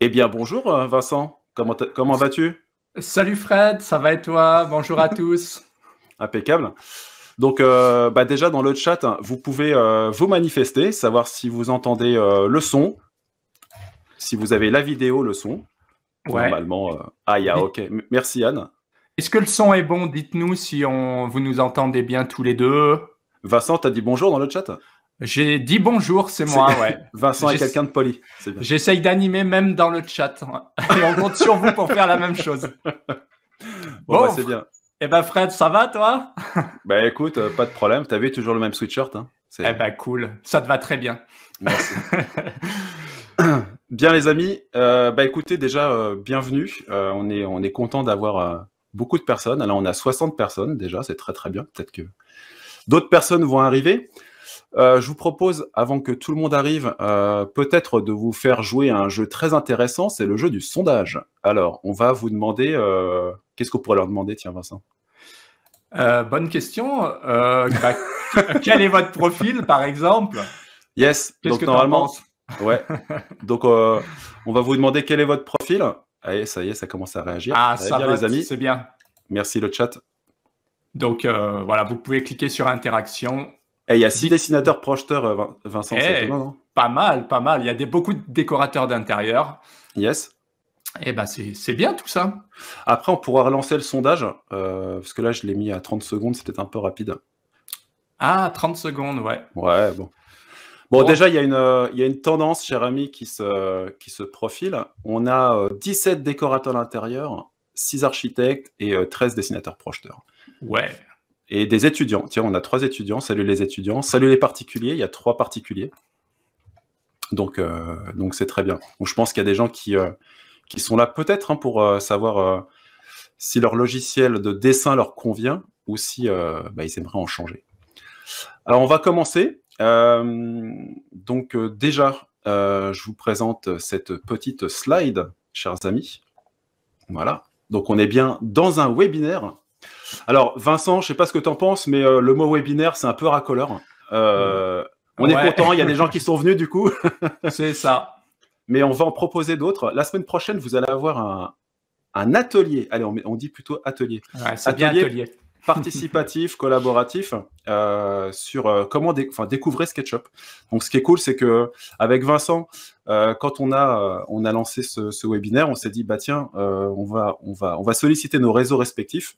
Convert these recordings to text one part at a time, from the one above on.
Eh bien, bonjour euh, Vincent, comment, comment vas-tu Salut Fred, ça va et toi Bonjour à tous. Impeccable. Donc, euh, bah, déjà dans le chat, hein, vous pouvez euh, vous manifester, savoir si vous entendez le son, si vous avez la vidéo, le son. Normalement, ah, ok. Merci Anne. Est-ce que le son est bon Dites-nous si on... vous nous entendez bien tous les deux. Vincent, as dit bonjour dans le chat j'ai dit bonjour, c'est moi, ouais. Vincent est quelqu'un de poli. J'essaye d'animer même dans le chat. Et on compte sur vous pour faire la même chose. Bon, bah, c'est bien. Eh ben Fred, ça va toi Bah écoute, euh, pas de problème. T'as vu toujours le même sweatshirt. Hein. Eh ben cool, ça te va très bien. Merci. bien les amis, euh, bah écoutez déjà euh, bienvenue. on est on est content d'avoir beaucoup de personnes. Alors on a 60 personnes déjà, c'est très très bien. Peut-être que d'autres personnes vont arriver. Euh, je vous propose, avant que tout le monde arrive, euh, peut-être de vous faire jouer un jeu très intéressant, c'est le jeu du sondage. Alors, on va vous demander, euh, qu'est-ce qu'on pourrait leur demander, tiens Vincent Bonne question. Bah, quel est votre profil, par exemple Yes, donc que normalement... ouais. Donc, on va vous demander quel est votre profil. Allez, ça y est, ça commence à réagir. Ah, ça, va, les amis. C'est bien. Merci le chat. Donc voilà, vous pouvez cliquer sur interaction et eh, il y a six dessinateurs projeteurs euh, Vincent. Eh, non pas mal, pas mal. Il y a beaucoup de décorateurs d'intérieur. Yes. Et eh bien, c'est bien tout ça. Après, on pourra relancer le sondage, euh, parce que là, je l'ai mis à 30 secondes, c'était un peu rapide. Ah, 30 secondes, ouais. Ouais, bon. Bon, déjà, il y, a une, euh, a une tendance, cher ami, qui se, qui se profile. On a 17 décorateurs d'intérieur, 6 architectes et 13 dessinateurs projeteurs. Ouais et des étudiants. Tiens, on a trois étudiants. Salut les étudiants. Salut les particuliers. Il y a trois particuliers. Donc, euh, donc c'est très bien. je pense qu'il y a des gens qui, euh, qui sont là peut-être hein, pour euh, savoir si leur logiciel de dessin leur convient ou si bah, ils aimeraient en changer. Alors, on va commencer. donc, déjà, je vous présente cette petite slide, chers amis. Voilà. Donc, on est bien dans un webinaire alors, Vincent, je sais pas ce que tu en penses, mais euh, le mot webinaire, c'est un peu racoleur. Euh, on est content, il y a des gens qui sont venus du coup. c'est ça. Mais on va en proposer d'autres. La semaine prochaine, vous allez avoir un, atelier. Allez, on, dit plutôt atelier. atelier participatif, collaboratif euh, sur comment découvrir SketchUp. Donc, ce qui est cool, c'est que avec Vincent, quand on a, lancé ce, webinaire, on s'est dit bah tiens, on va solliciter nos réseaux respectifs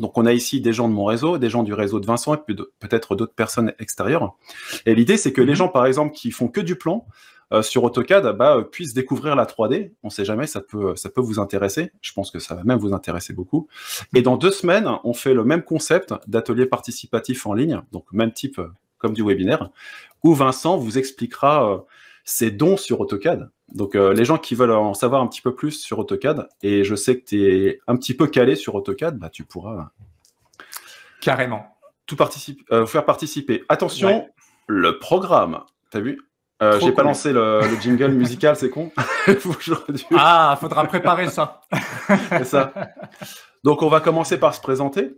donc on a ici des gens de mon réseau, des gens du réseau de Vincent et peut-être d'autres personnes extérieures. Et l'idée, c'est que les mhm. gens, par exemple, qui font que du plan euh, sur AutoCAD, euh, bah, euh, puissent découvrir la 3D. On ne sait jamais, ça peut, ça peut vous intéresser. Je pense que ça va même vous intéresser beaucoup. Et dans deux semaines, on fait le même concept d'atelier participatif en ligne, donc même type comme du webinaire, où Vincent vous expliquera c'est don sur AutoCAD. Donc euh, les gens qui veulent en savoir un petit peu plus sur AutoCAD, et je sais que tu es un petit peu calé sur AutoCAD, bah, tu pourras... Euh, Carrément. Tout euh, faire participer. Attention, le programme, t'as vu J'ai pas lancé le, jingle musical, c'est con. ah, faudra préparer ça. c'est ça. Donc on va commencer par se présenter.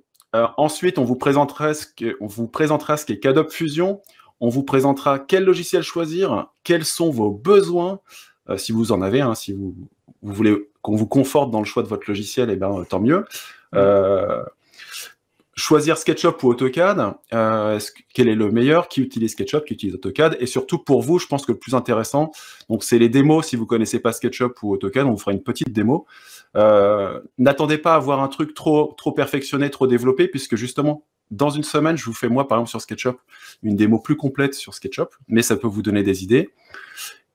ensuite, on vous présentera ce qu'est qu Fusion, on vous présentera quel logiciel choisir, quels sont vos besoins, euh, si vous en avez, hein, si vous, voulez qu'on vous conforte dans le choix de votre logiciel, eh ben, euh, tant mieux. Euh, choisir SketchUp ou AutoCAD, quel est le meilleur, qui utilise SketchUp, qui utilise AutoCAD, et surtout pour vous, je pense que le plus intéressant, donc c'est les démos, si vous connaissez pas SketchUp ou AutoCAD, on vous fera une petite démo. N'attendez pas à avoir un truc trop, trop perfectionné, trop développé, puisque justement, dans une semaine, je vous fais moi, par exemple, sur SketchUp, une démo plus complète sur SketchUp, mais ça peut vous donner des idées.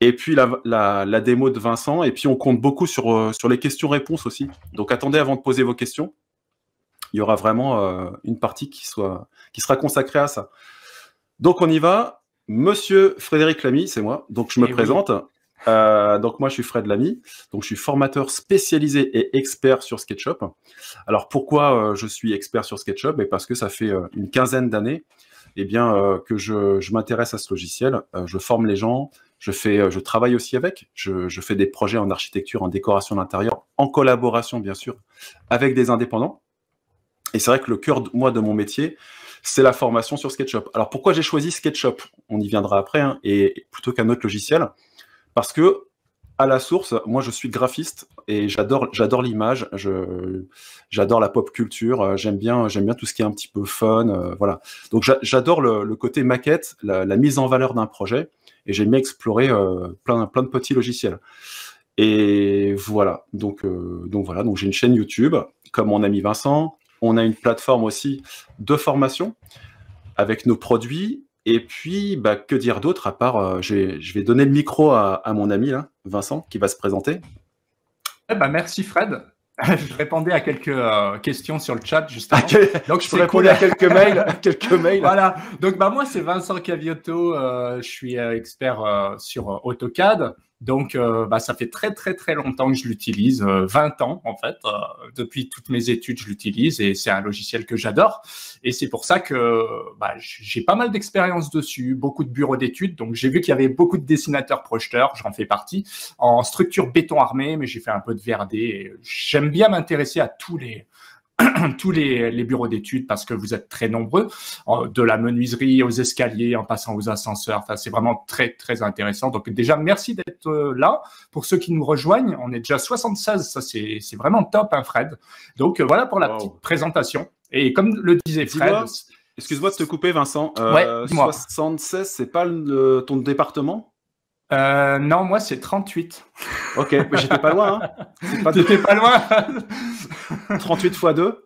Et puis la, démo de Vincent, et puis on compte beaucoup sur, euh, sur les questions-réponses aussi. Donc attendez avant de poser vos questions. Il y aura vraiment euh, une partie qui, soit, qui sera consacrée à ça. Donc on y va. Monsieur Frédéric Lamy, c'est moi. Donc je me présente. Euh, donc moi, je suis Fred Lamy, donc je suis formateur spécialisé et expert sur SketchUp. Alors pourquoi euh, je suis expert sur SketchUp et Parce que ça fait euh, une quinzaine d'années eh bien, que je, m'intéresse à ce logiciel. je forme les gens, je, fais, je travaille aussi avec, je, fais des projets en architecture, en décoration d'intérieur, en collaboration bien sûr, avec des indépendants. Et c'est vrai que le cœur, de, moi, de mon métier, c'est la formation sur SketchUp. Alors pourquoi j'ai choisi SketchUp On y viendra après, hein, et plutôt qu'un autre logiciel parce que à la source, moi je suis graphiste et j'adore l'image, j'adore la pop culture, euh, j'aime bien bien tout ce qui est un petit peu fun, euh, voilà. Donc j'adore le, côté maquette, la, mise en valeur d'un projet et j'aime bien explorer euh, plein de petits logiciels. Et voilà. Donc donc voilà, donc j'ai une chaîne YouTube comme mon ami Vincent, on a une plateforme aussi de formation avec nos produits et puis, bah, que dire d'autre à part, euh, je, vais, donner le micro à, mon ami hein, Vincent, qui va se présenter. Eh ben, merci Fred. je répondais à quelques euh, questions sur le chat juste ah, Donc je répondais à quelques mails, voilà. Donc bah, moi c'est Vincent Caviotto, euh, je suis expert sur AutoCAD. Donc, euh, bah, ça fait très, très, très longtemps que je l'utilise, 20 euh, ans en fait. Euh, depuis toutes mes études, je l'utilise et c'est un logiciel que j'adore. Et c'est pour ça que bah, j'ai pas mal d'expérience dessus, beaucoup de bureaux d'études. Donc, j'ai vu qu'il y avait beaucoup de dessinateurs projeteurs, j'en fais partie, en structure béton armé, mais j'ai fait un peu de VRD. J'aime bien m'intéresser à tous les, tous les, bureaux d'études parce que vous êtes très nombreux, de la menuiserie aux escaliers, en passant aux ascenseurs. Enfin, c'est vraiment très, très intéressant. Donc déjà, merci d'être euh, là. Pour ceux qui nous rejoignent, on est déjà 76. Ça, c'est vraiment top, hein, Fred. Donc euh, voilà pour la petite présentation. Et comme le disait Fred... Excuse-moi de te couper, Vincent. 76, euh, c'est pas ton département non, moi c'est 38. Ok, mais j'étais pas loin. Hein. Pas... pas loin. 38 x 2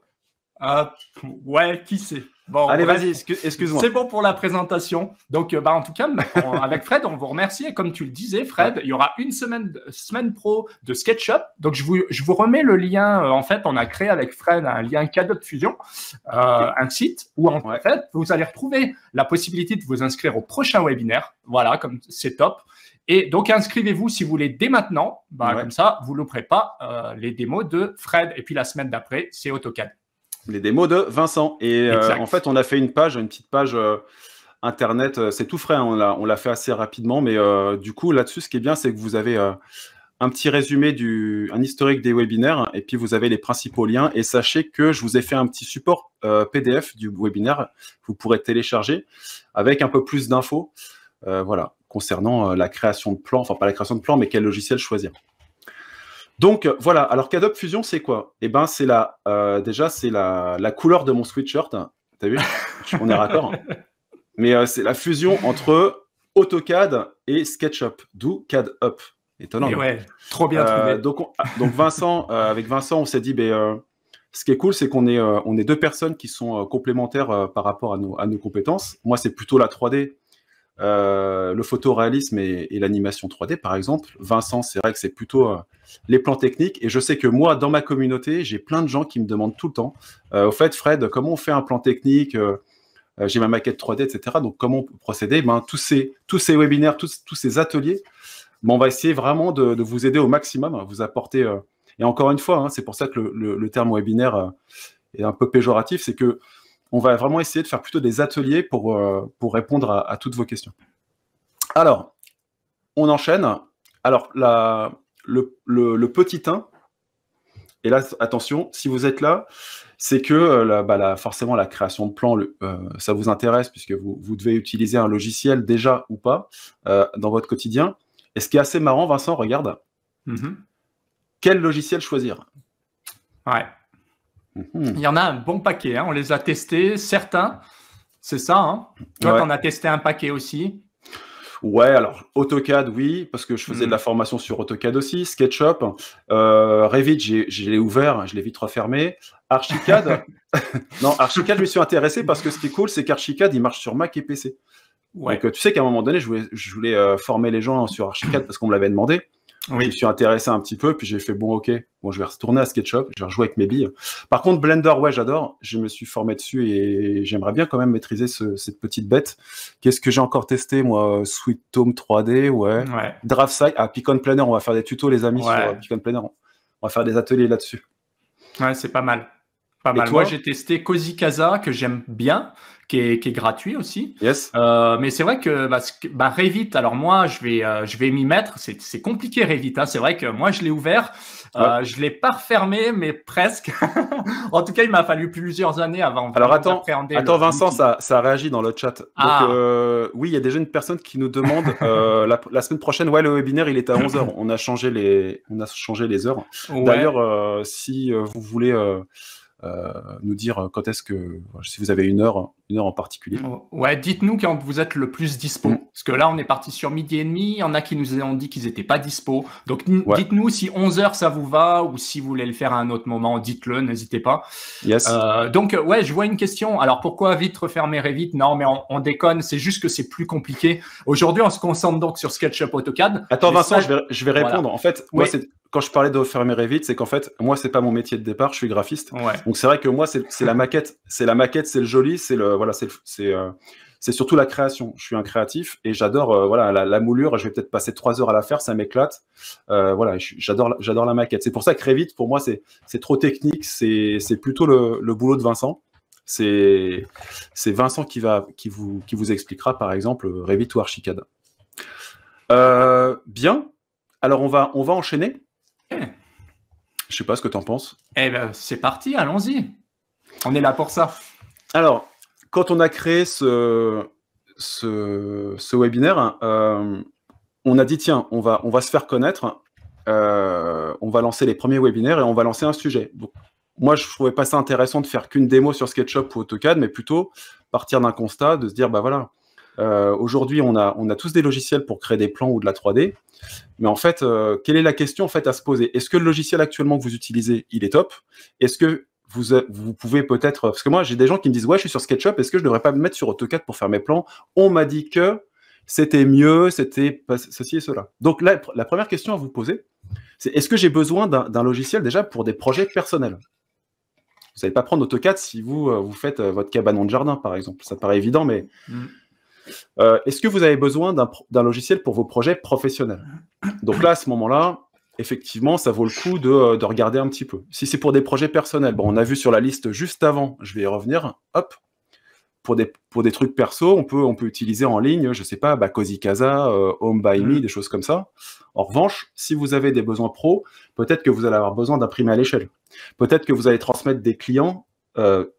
Ouais, qui sait Bon, Allez, vas-y, excuse-moi. C'est bon pour la présentation. Donc, euh, bah, en tout cas, avec Fred, on vous remercie. Et comme tu le disais, Fred, il y aura une semaine, semaine pro de SketchUp. Donc, je vous, je vous remets le lien. Euh, en fait, on a créé avec Fred un lien cadeau de fusion, euh, un site où, en fait, vous allez retrouver la possibilité de vous inscrire au prochain webinaire. Voilà, comme c'est top. Et donc, inscrivez-vous si vous voulez dès maintenant. Bah, comme ça, vous ne pas euh, les démos de Fred. Et puis la semaine d'après, c'est AutoCAD. Les démos de Vincent. Et euh, en fait, on a fait une page, une petite page euh, Internet. C'est tout frais, hein. on l'a fait assez rapidement. Mais du coup, là-dessus, ce qui est bien, c'est que vous avez un petit résumé, du, un historique des webinaires. Et puis, vous avez les principaux liens. Et sachez que je vous ai fait un petit support PDF du webinaire. Vous pourrez télécharger avec un peu plus d'infos. voilà concernant euh, la création de plans, enfin pas la création de plans, mais quel logiciel choisir. Donc euh, voilà, alors CAD-UP Fusion, c'est quoi Eh ben c'est la, euh, déjà c'est la, la, couleur de mon sweatshirt, t'as vu On est raccord. mais c'est la fusion entre AutoCAD et SketchUp, d'où CAD-UP. Étonnant. Ouais, trop bien trouvé. donc, ah, donc Vincent, avec Vincent, on s'est dit, ben ce qui est cool, c'est qu'on est, on est deux personnes qui sont complémentaires par rapport à nos, à nos compétences. Moi, c'est plutôt la 3D, euh, le photoréalisme et, l'animation 3D, par exemple. Vincent, c'est vrai que c'est plutôt euh, les plans techniques. Et je sais que moi, dans ma communauté, j'ai plein de gens qui me demandent tout le temps, euh, au fait, Fred, comment on fait un plan technique J'ai ma maquette 3D, etc. Donc, comment on procéder ben, tous, ces, tous ces webinaires, tous, ces ateliers, ben, on va essayer vraiment de, vous aider au maximum, vous apporter... et encore une fois, hein, c'est pour ça que le terme webinaire est un peu péjoratif, c'est que on va vraiment essayer de faire plutôt des ateliers pour, euh, pour répondre à, toutes vos questions. Alors, on enchaîne. Alors, le, petit 1, et là, attention, si vous êtes là, c'est que euh, bah, forcément la création de plans, euh, ça vous intéresse puisque vous, vous, devez utiliser un logiciel déjà ou pas dans votre quotidien. Et ce qui est assez marrant, Vincent, regarde, mm-hmm. quel logiciel choisir Ouais. Mhm. Il y en a un bon paquet. Hein. On les a testés, certains. C'est ça. Hein. Toi, tu en as testé un paquet aussi. Ouais, alors AutoCAD, oui, parce que je faisais de la hmm. formation sur AutoCAD aussi, SketchUp, euh, Revit, je l'ai ouvert, je l'ai vite refermé. Archicad, non, Archicad, je me suis intéressé parce que ce qui est cool, c'est qu'Archicad, il marche sur Mac et PC. Ouais. Euh, tu sais qu'à un moment donné, je voulais, euh, former les gens sur Archicad parce qu'on me l'avait demandé. Oui. Je me suis intéressé un petit peu, puis j'ai fait bon, ok, bon, je vais retourner à SketchUp, je vais rejouer avec mes billes. Par contre, Blender, ouais, j'adore. Je me suis formé dessus et j'aimerais bien quand même maîtriser cette petite bête. Qu'est-ce que j'ai encore testé, moi Sweet Tome 3D, ouais. DraftSight, ah, à Picon Planner, on va faire des tutos, les amis, sur Picon euh, Planner. On va faire des ateliers là-dessus. Ouais, c'est pas mal. Pas mal. Toi moi, j'ai testé Cozy Casa, que j'aime bien qui est, gratuit aussi. Yes. Euh, mais c'est vrai bah, que bah, Revit, alors moi, je vais, euh, je vais m'y mettre. C'est compliqué Revit. Hein. C'est vrai que moi, je l'ai ouvert. Euh, ne Je l'ai pas refermé, mais presque. en tout cas, il m'a fallu plusieurs années avant. Alors attends, attends Vincent, ça, ça réagit dans le chat. Ah. Euh, oui, il y a déjà une personne qui nous demande la, semaine prochaine. Ouais, le webinaire, il est à 11h. on, a changé les, on a changé les heures. D'ailleurs, si vous voulez euh, nous dire quand est-ce que, si vous avez une heure, une heure en particulier. Ouais, dites-nous quand vous êtes le plus dispo. Mm. Parce que là, on est parti sur midi et demi. Il y en a qui nous ont dit qu'ils n'étaient pas dispo. Donc, dites-nous si 11 heures ça vous va ou si vous voulez le faire à un autre moment, dites-le, n'hésitez pas. Yes. Euh, donc, euh, ouais, je vois une question. Alors, pourquoi vite refermer vite Non, mais on, déconne. C'est juste que c'est plus compliqué. Aujourd'hui, on se concentre donc sur SketchUp AutoCAD. Attends, Vincent, je, vais, je, vais, répondre. En fait, oui. c'est quand je parlais de mes vite, c'est qu'en fait, moi, c'est pas mon métier de départ, je suis graphiste. Donc c'est vrai que moi, c'est la maquette, c'est la maquette, c'est le joli, c'est le voilà, c'est euh, surtout la création. Je suis un créatif et j'adore euh, voilà la, moulure. Je vais peut-être passer trois heures à la faire, ça m'éclate. Euh, voilà, j'adore la maquette. C'est pour ça que Revit, pour moi, c'est trop technique. C'est plutôt le, boulot de Vincent. C'est Vincent qui va qui vous qui vous expliquera par exemple Revit ou Archicad. bien. Alors on va on va enchaîner. Je sais pas ce que tu en penses. Eh ben, c'est parti, allons-y. On est là pour ça. Alors, quand on a créé ce, ce, webinaire, euh, on a dit tiens, on va, on va se faire connaître, euh, on va lancer les premiers webinaires et on va lancer un sujet. moi, je trouvais pas ça intéressant de faire qu'une démo sur SketchUp ou AutoCAD, mais plutôt partir d'un constat, de se dire bah voilà, euh, aujourd'hui, on a, on a tous des logiciels pour créer des plans ou de la 3D. Mais en fait, euh, quelle est la question en à se poser Est-ce que le logiciel actuellement que vous utilisez, il est top Est-ce que vous, vous pouvez peut-être... Parce que moi, j'ai des gens qui me disent, ouais, je suis sur SketchUp, est-ce que je ne devrais pas me mettre sur AutoCAD pour faire mes plans On m'a dit que c'était mieux, c'était ceci et cela. Donc la première question à vous poser, c'est est-ce que j'ai besoin d'un logiciel déjà pour des projets personnels Vous n'allez pas prendre AutoCAD si vous, euh, vous faites votre cabanon de jardin, par exemple. Ça paraît évident, mais... Mm. Euh, est-ce que vous avez besoin d'un logiciel pour vos projets professionnels Donc là, à ce moment-là, effectivement, ça vaut le coup euh, de, regarder un petit peu. Si c'est pour des projets personnels, bon, on a vu sur la liste juste avant, je vais y revenir, hop, pour des, pour des trucs perso, on peut, on peut utiliser en ligne, je ne sais pas, bah, Cozy Casa, euh, Home by Me, mm. des choses comme ça. En revanche, si vous avez des besoins pro, peut-être que vous allez avoir besoin d'imprimer à l'échelle. Peut-être que vous allez transmettre des clients,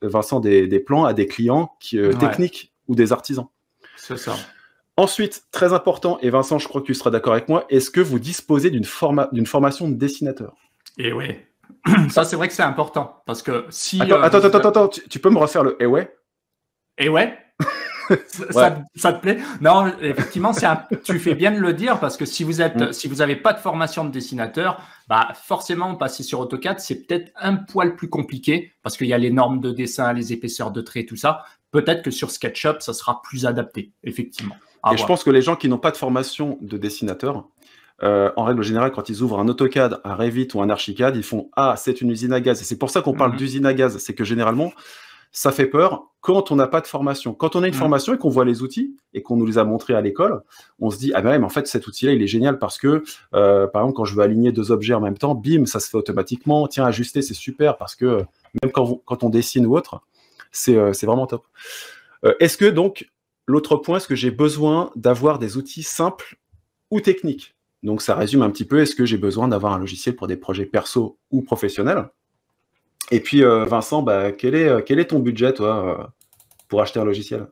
Vincent, des, plans à des clients techniques ou des artisans. C'est ça. Ensuite, très important, et Vincent, je crois que tu seras d'accord avec moi, est-ce que vous disposez d'une formation de dessinateur Eh ouais. Ça, c'est vrai que c'est important. Parce que si. Attends, euh, attends, attends, tu, peux me refaire le et eh ouais Et eh ouais ça, te plaît Non, effectivement, c'est tu fais bien de le dire parce que si vous êtes, mm. si vous n'avez pas de formation de dessinateur, bah forcément passer sur AutoCAD c'est peut-être un poil plus compliqué parce qu'il y a les normes de dessin, les épaisseurs de traits, tout ça. Peut-être que sur SketchUp, ça sera plus adapté, effectivement. et je pense que les gens qui n'ont pas de formation de dessinateur, euh, en règle générale, quand ils ouvrent un AutoCAD, un Revit ou un Archicad, ils font Ah, c'est une usine à gaz. Et c'est pour ça qu'on parle mhm. d'usine à gaz. C'est que généralement, ça fait peur quand on n'a pas de formation. Quand on a une mhm. formation et qu'on voit les outils et qu'on nous les a montrés à l'école, on se dit ah mais en fait cet outil-là il est génial parce que euh, par exemple quand je veux aligner deux objets en même temps, bim ça se fait automatiquement. Tiens ajuster c'est super parce que euh, même quand, quand on dessine ou autre, euh, c'est vraiment top. Euh, est-ce que donc, l'autre point, est-ce que j'ai besoin d'avoir des outils simples ou techniques Donc ça résume un petit peu, est-ce que j'ai besoin d'avoir un logiciel pour des projets perso ou professionnels Et puis euh, Vincent, bah, quel, est, quel est ton budget toi pour acheter un logiciel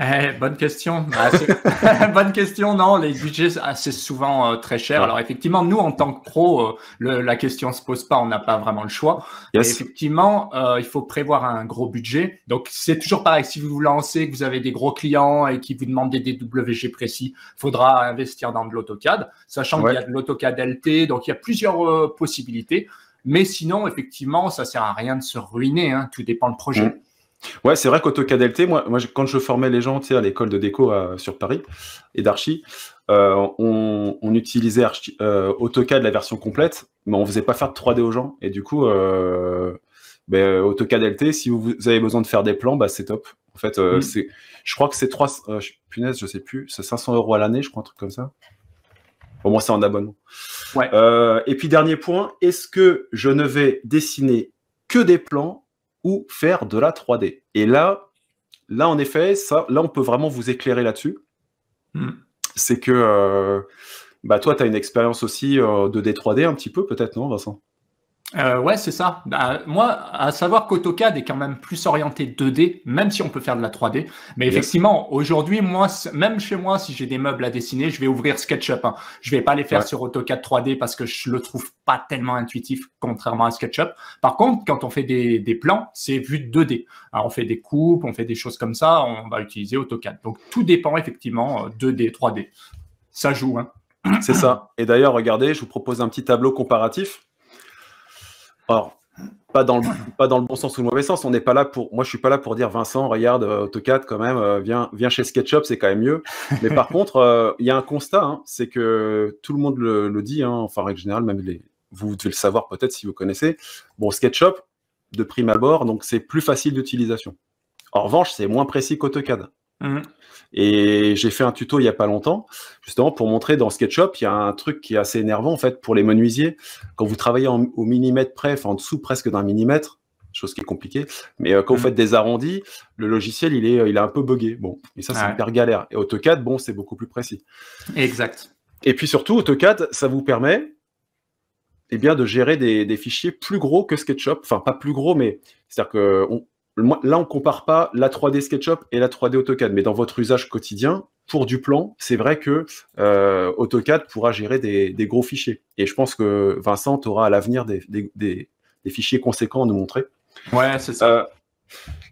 eh, bonne question. bonne question. Non, les budgets, ah, c'est souvent euh, très cher. Alors effectivement, nous en tant que pro, euh, le, la question se pose pas. On n'a pas vraiment le choix. effectivement, euh, il faut prévoir un gros budget. Donc c'est toujours pareil. Si vous vous lancez, que vous avez des gros clients et qui vous demandent des DWG précis, faudra investir dans de l'AutoCAD, sachant qu'il y a de l'AutoCAD LT. Donc il y a plusieurs possibilités. Mais sinon, effectivement, ça sert à rien de se ruiner. Hein. Tout dépend du projet. Mm. Ouais, c'est vrai qu'AutoCAD moi, moi, quand je formais les gens à l'école de déco sur Paris et d'archi, euh, on, utilisait euh, AutoCAD, la version complète, mais on faisait pas faire de 3D aux gens. Et du coup, euh, ben, AutoCAD LT, si vous, avez besoin de faire des plans, bah, c'est top. En fait, euh, mm. c'est, je crois que c'est 3, euh, punaise, je sais plus, c'est 500 euros à l'année, je crois, un truc comme ça. Au moins, c'est en abonnement. Ouais. et puis, dernier point, est-ce que je ne vais dessiner que des plans ou faire de la 3D. Et là, là en effet, ça, là on peut vraiment vous éclairer là-dessus. Hmm. C'est que euh, bah toi, tu as une expérience aussi euh, de D3D un petit peu, peut-être, non, Vincent euh, ouais, c'est ça. Bah, moi, à savoir qu'AutoCAD est quand même plus orienté 2D, même si on peut faire de la 3D. Mais effectivement, aujourd'hui, moi, même chez moi, si j'ai des meubles à dessiner, je vais ouvrir SketchUp. Hein. Je vais pas les faire sur AutoCAD 3D parce que je le trouve pas tellement intuitif, contrairement à SketchUp. Par contre, quand on fait des, plans, c'est vu 2D. on fait des coupes, on fait des choses comme ça, on va utiliser AutoCAD. Donc, tout dépend effectivement 2D, euh, 3D. Ça joue. Hein. C'est ça. Et d'ailleurs, regardez, je vous propose un petit tableau comparatif. Or, pas dans, le, pas dans le bon sens ou le mauvais sens. On n'est pas là pour. Moi, je suis pas là pour dire Vincent, regarde euh, AutoCAD quand même, euh, viens, viens chez SketchUp, c'est quand même mieux. Mais par contre, euh, il y a un constat, hein, c'est que tout le monde le, dit, hein, enfin, en règle générale, même les, vous devez le savoir peut-être si vous connaissez. Bon, SketchUp, de prime abord, donc c'est plus facile d'utilisation. En revanche, c'est moins précis qu'AutoCAD. Mhm. Et j'ai fait un tuto il n'y a pas longtemps, justement pour montrer dans SketchUp, il y a un truc qui est assez énervant en fait pour les menuisiers. Quand vous travaillez au millimètre près, enfin en dessous presque d'un millimètre, chose qui est compliquée, mais euh, quand vous mhm. faites des arrondis, le logiciel il est, euh, il un peu buggé. Bon, et ça c'est hyper galère. Et AutoCAD, bon, c'est beaucoup plus précis. Exact. Et puis surtout, AutoCAD, ça vous permet eh bien, de gérer des, fichiers plus gros que SketchUp. Enfin, pas plus gros, mais c'est-à-dire que là, on ne compare pas la 3D SketchUp et la 3D AutoCAD, mais dans votre usage quotidien, pour du plan, c'est vrai que euh, AutoCAD pourra gérer des, gros fichiers. Et je pense que Vincent aura à l'avenir des, fichiers conséquents à nous montrer. Ouais, c'est ça. Euh,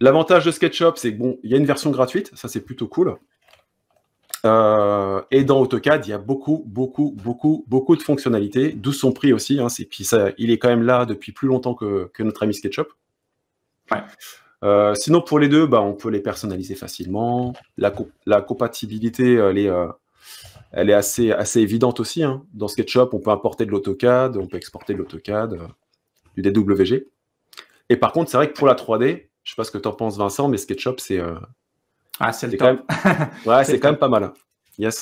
l'avantage de SketchUp, c'est qu'il bon, il y a une version gratuite, ça c'est plutôt cool. Euh, et dans AutoCAD, il y a beaucoup, beaucoup, beaucoup, beaucoup de fonctionnalités, d'où son prix aussi. Hein, puis il est quand même là depuis plus longtemps que, que notre ami SketchUp. Ouais. Euh, sinon, pour les deux, bah, on peut les personnaliser facilement. La, compatibilité, euh, elle est, assez, assez évidente aussi. Hein. Dans SketchUp, on peut importer de l'AutoCAD, on peut exporter de l'AutoCAD, euh, du DWG. Et par contre, c'est vrai que pour la 3D, je sais pas ce que tu en penses, Vincent, mais SketchUp, c'est. Ah, c'est quand même pas mal.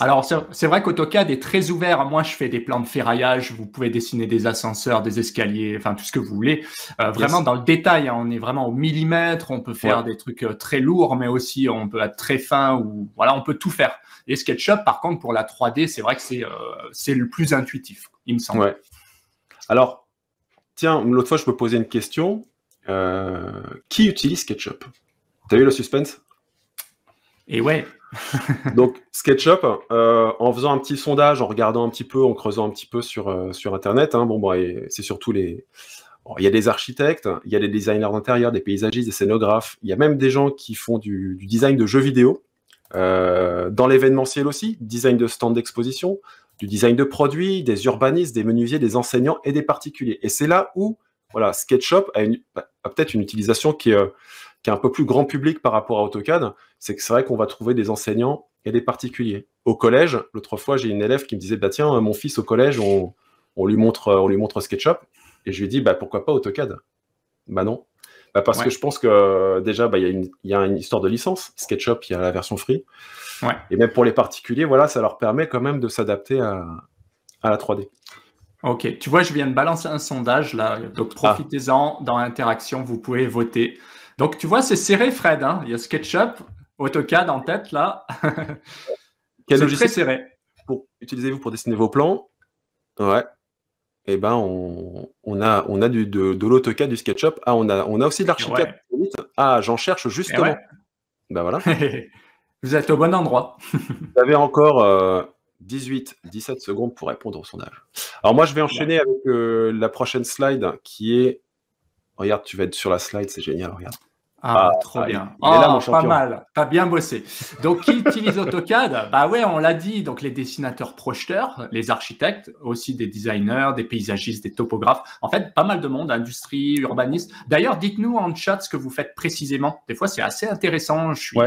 Alors, c'est vrai qu'AutoCAD est très ouvert. Moi, je fais des plans de ferraillage. Vous pouvez dessiner des ascenseurs, des escaliers, enfin, tout ce que vous voulez. Euh, vraiment dans le détail. Hein, on est vraiment au millimètre. On peut faire des trucs euh, très lourds, mais aussi on peut être très fin ou voilà, on peut tout faire. Et SketchUp, par contre, pour la 3D, c'est vrai que c'est euh, c'est le plus intuitif, il me semble. Ouais. Alors, tiens, l'autre fois, je me posais une question. qui utilise SketchUp T'as eu le suspense Et ouais, Donc, SketchUp, euh, en faisant un petit sondage, en regardant un petit peu, en creusant un petit peu sur, euh, sur Internet, hein, bon, c'est surtout les. il y a des architectes, il y a des designers d'intérieur, des paysagistes, des scénographes, il y a même des gens qui font du, design de jeux vidéo, euh, dans l'événementiel aussi, design de stands d'exposition, du design de produits, des urbanistes, des menuisiers, des enseignants et des particuliers. Et c'est là où voilà, SketchUp a, a peut-être une utilisation qui est qui est un peu plus grand public par rapport à AutoCAD, c'est que c'est vrai qu'on va trouver des enseignants et des particuliers. Au collège, l'autre fois, j'ai une élève qui me disait, bah, tiens, mon fils au collège, on, lui, montre, on lui montre SketchUp. Et je lui ai dit, bah, pourquoi pas AutoCAD Bah non. Bah, parce que je pense que euh, déjà, bah, il y, a une histoire de licence. SketchUp, il y a la version free. Et même pour les particuliers, voilà, ça leur permet quand même de s'adapter à, la 3D. Ok, tu vois, je viens de balancer un sondage là, donc ah. profitez-en. Dans l'interaction. vous pouvez voter. Donc, tu vois, c'est serré, Fred. Hein. Il y a SketchUp, AutoCAD en tête, là. C'est très serré. Pour, utilisez-vous pour dessiner vos plans Ouais. Eh ben, on, a, on a du, de, l'AutoCAD, du SketchUp. Ah, on a, on a aussi de l'Archicad. Ah, j'en cherche justement. Eh ben voilà. Vous êtes au bon endroit. Vous avez encore 18, euh, 17 secondes pour répondre au sondage. Alors moi, je vais enchaîner avec euh, la prochaine slide qui est Regarde, tu vas être sur la slide, c'est génial, regarde. Ah, ah, trop bien. Ah, pas mal. Pas bien bossé. Donc, qui utilise AutoCAD Bah ouais, on l'a dit. Donc, les dessinateurs projeteurs, les architectes, aussi des designers, des paysagistes, des topographes. En fait, pas mal de monde, industrie, urbaniste D'ailleurs, dites-nous en chat ce que vous faites précisément. Des fois, c'est assez intéressant. Je suis...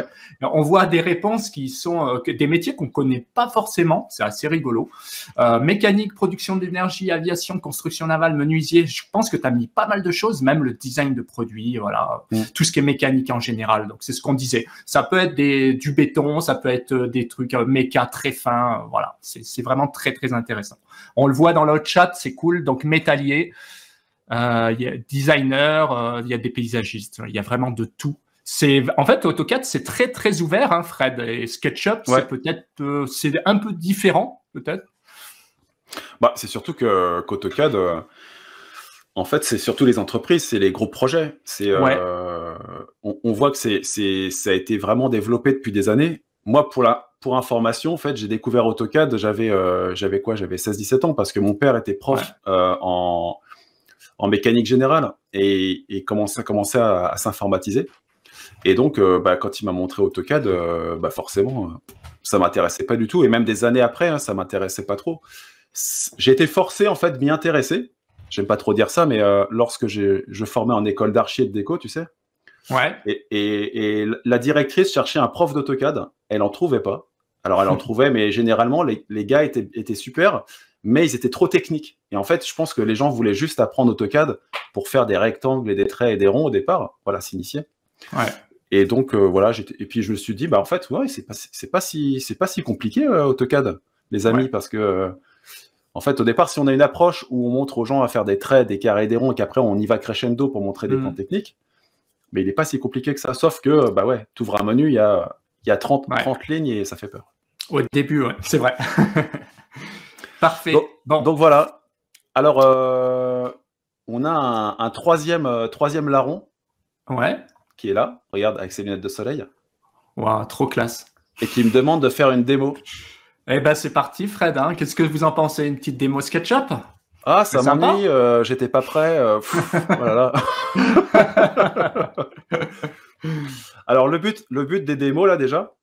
On voit des réponses qui sont euh, des métiers qu'on connaît pas forcément. C'est assez rigolo. Euh, mécanique, production d'énergie, aviation, construction navale, menuisier. Je pense que tu as mis pas mal de choses, même le design de produits, voilà, mm. tout ce qui est mécanique en général. Donc c'est ce qu'on disait. Ça peut être des, du béton, ça peut être euh, des trucs euh, méca très fins. Euh, voilà, c'est vraiment très très intéressant. On le voit dans le chat, c'est cool. Donc métallier, euh, y a designer, il y a des paysagistes, il y a vraiment de tout. C'est en fait AutoCAD, c'est très très ouvert, hein, Fred. Et SketchUp, c'est peut-être c'est un peu différent, peut-être. Bah, c'est surtout que AutoCAD En fait, c'est surtout les entreprises, c'est les gros projets. C'est on, voit que c'est, ça a été vraiment développé depuis des années. Moi, pour, la, pour information, en fait, j'ai découvert AutoCAD, j'avais, euh, j'avais quoi J'avais 16-17 ans parce que mon père était prof euh, en, en, mécanique générale et, et commençait, à, s'informatiser. Et donc, euh, bah, quand il m'a montré AutoCAD, bah, forcément, ça ça m'intéressait pas du tout. Et même des années après, hein, ça m'intéressait pas trop. J'ai été forcé, en fait, de m'y intéresser. J'aime pas trop dire ça, mais lorsque je formais en école d'archi et de déco, tu sais, Ouais. Et, la directrice cherchait un prof d'AutoCAD. Elle en trouvait pas. Alors, elle en trouvait, mais généralement, les, les gars étaient, étaient, super, mais ils étaient trop techniques. Et en fait, je pense que les gens voulaient juste apprendre AutoCAD pour faire des rectangles et des traits et des ronds au départ. Voilà, s'initier. Ouais. Et donc, euh, voilà, voilà, et puis je me suis dit, bah, en fait, ouais, c'est pas, pas, si, c'est pas si compliqué, euh, AutoCAD, les amis, parce que, euh, en fait, au départ, si on a une approche où on montre aux gens à faire des traits, des carrés, et des ronds, et qu'après, on y va crescendo pour montrer des mm. plans techniques, mais il n'est pas si compliqué que ça. Sauf que, euh, bah ouais, tu ouvres un menu, il y a, il y a 30, lignes et ça fait peur. Au début, ouais, c'est vrai. Parfait. Donc, donc voilà. Alors, euh, on a un, troisième, euh, troisième larron. Ouais. Qui est là, regarde, avec ses lunettes de soleil. Waouh, trop classe. Et qui me demande de faire une démo. Eh ben, c'est parti, Fred. Hein. Qu'est-ce que vous en pensez Une petite démo SketchUp ah, ça m'ennuie, j'étais pas prêt. voilà. Euh, oh alors, le but, le but des démos, là, déjà,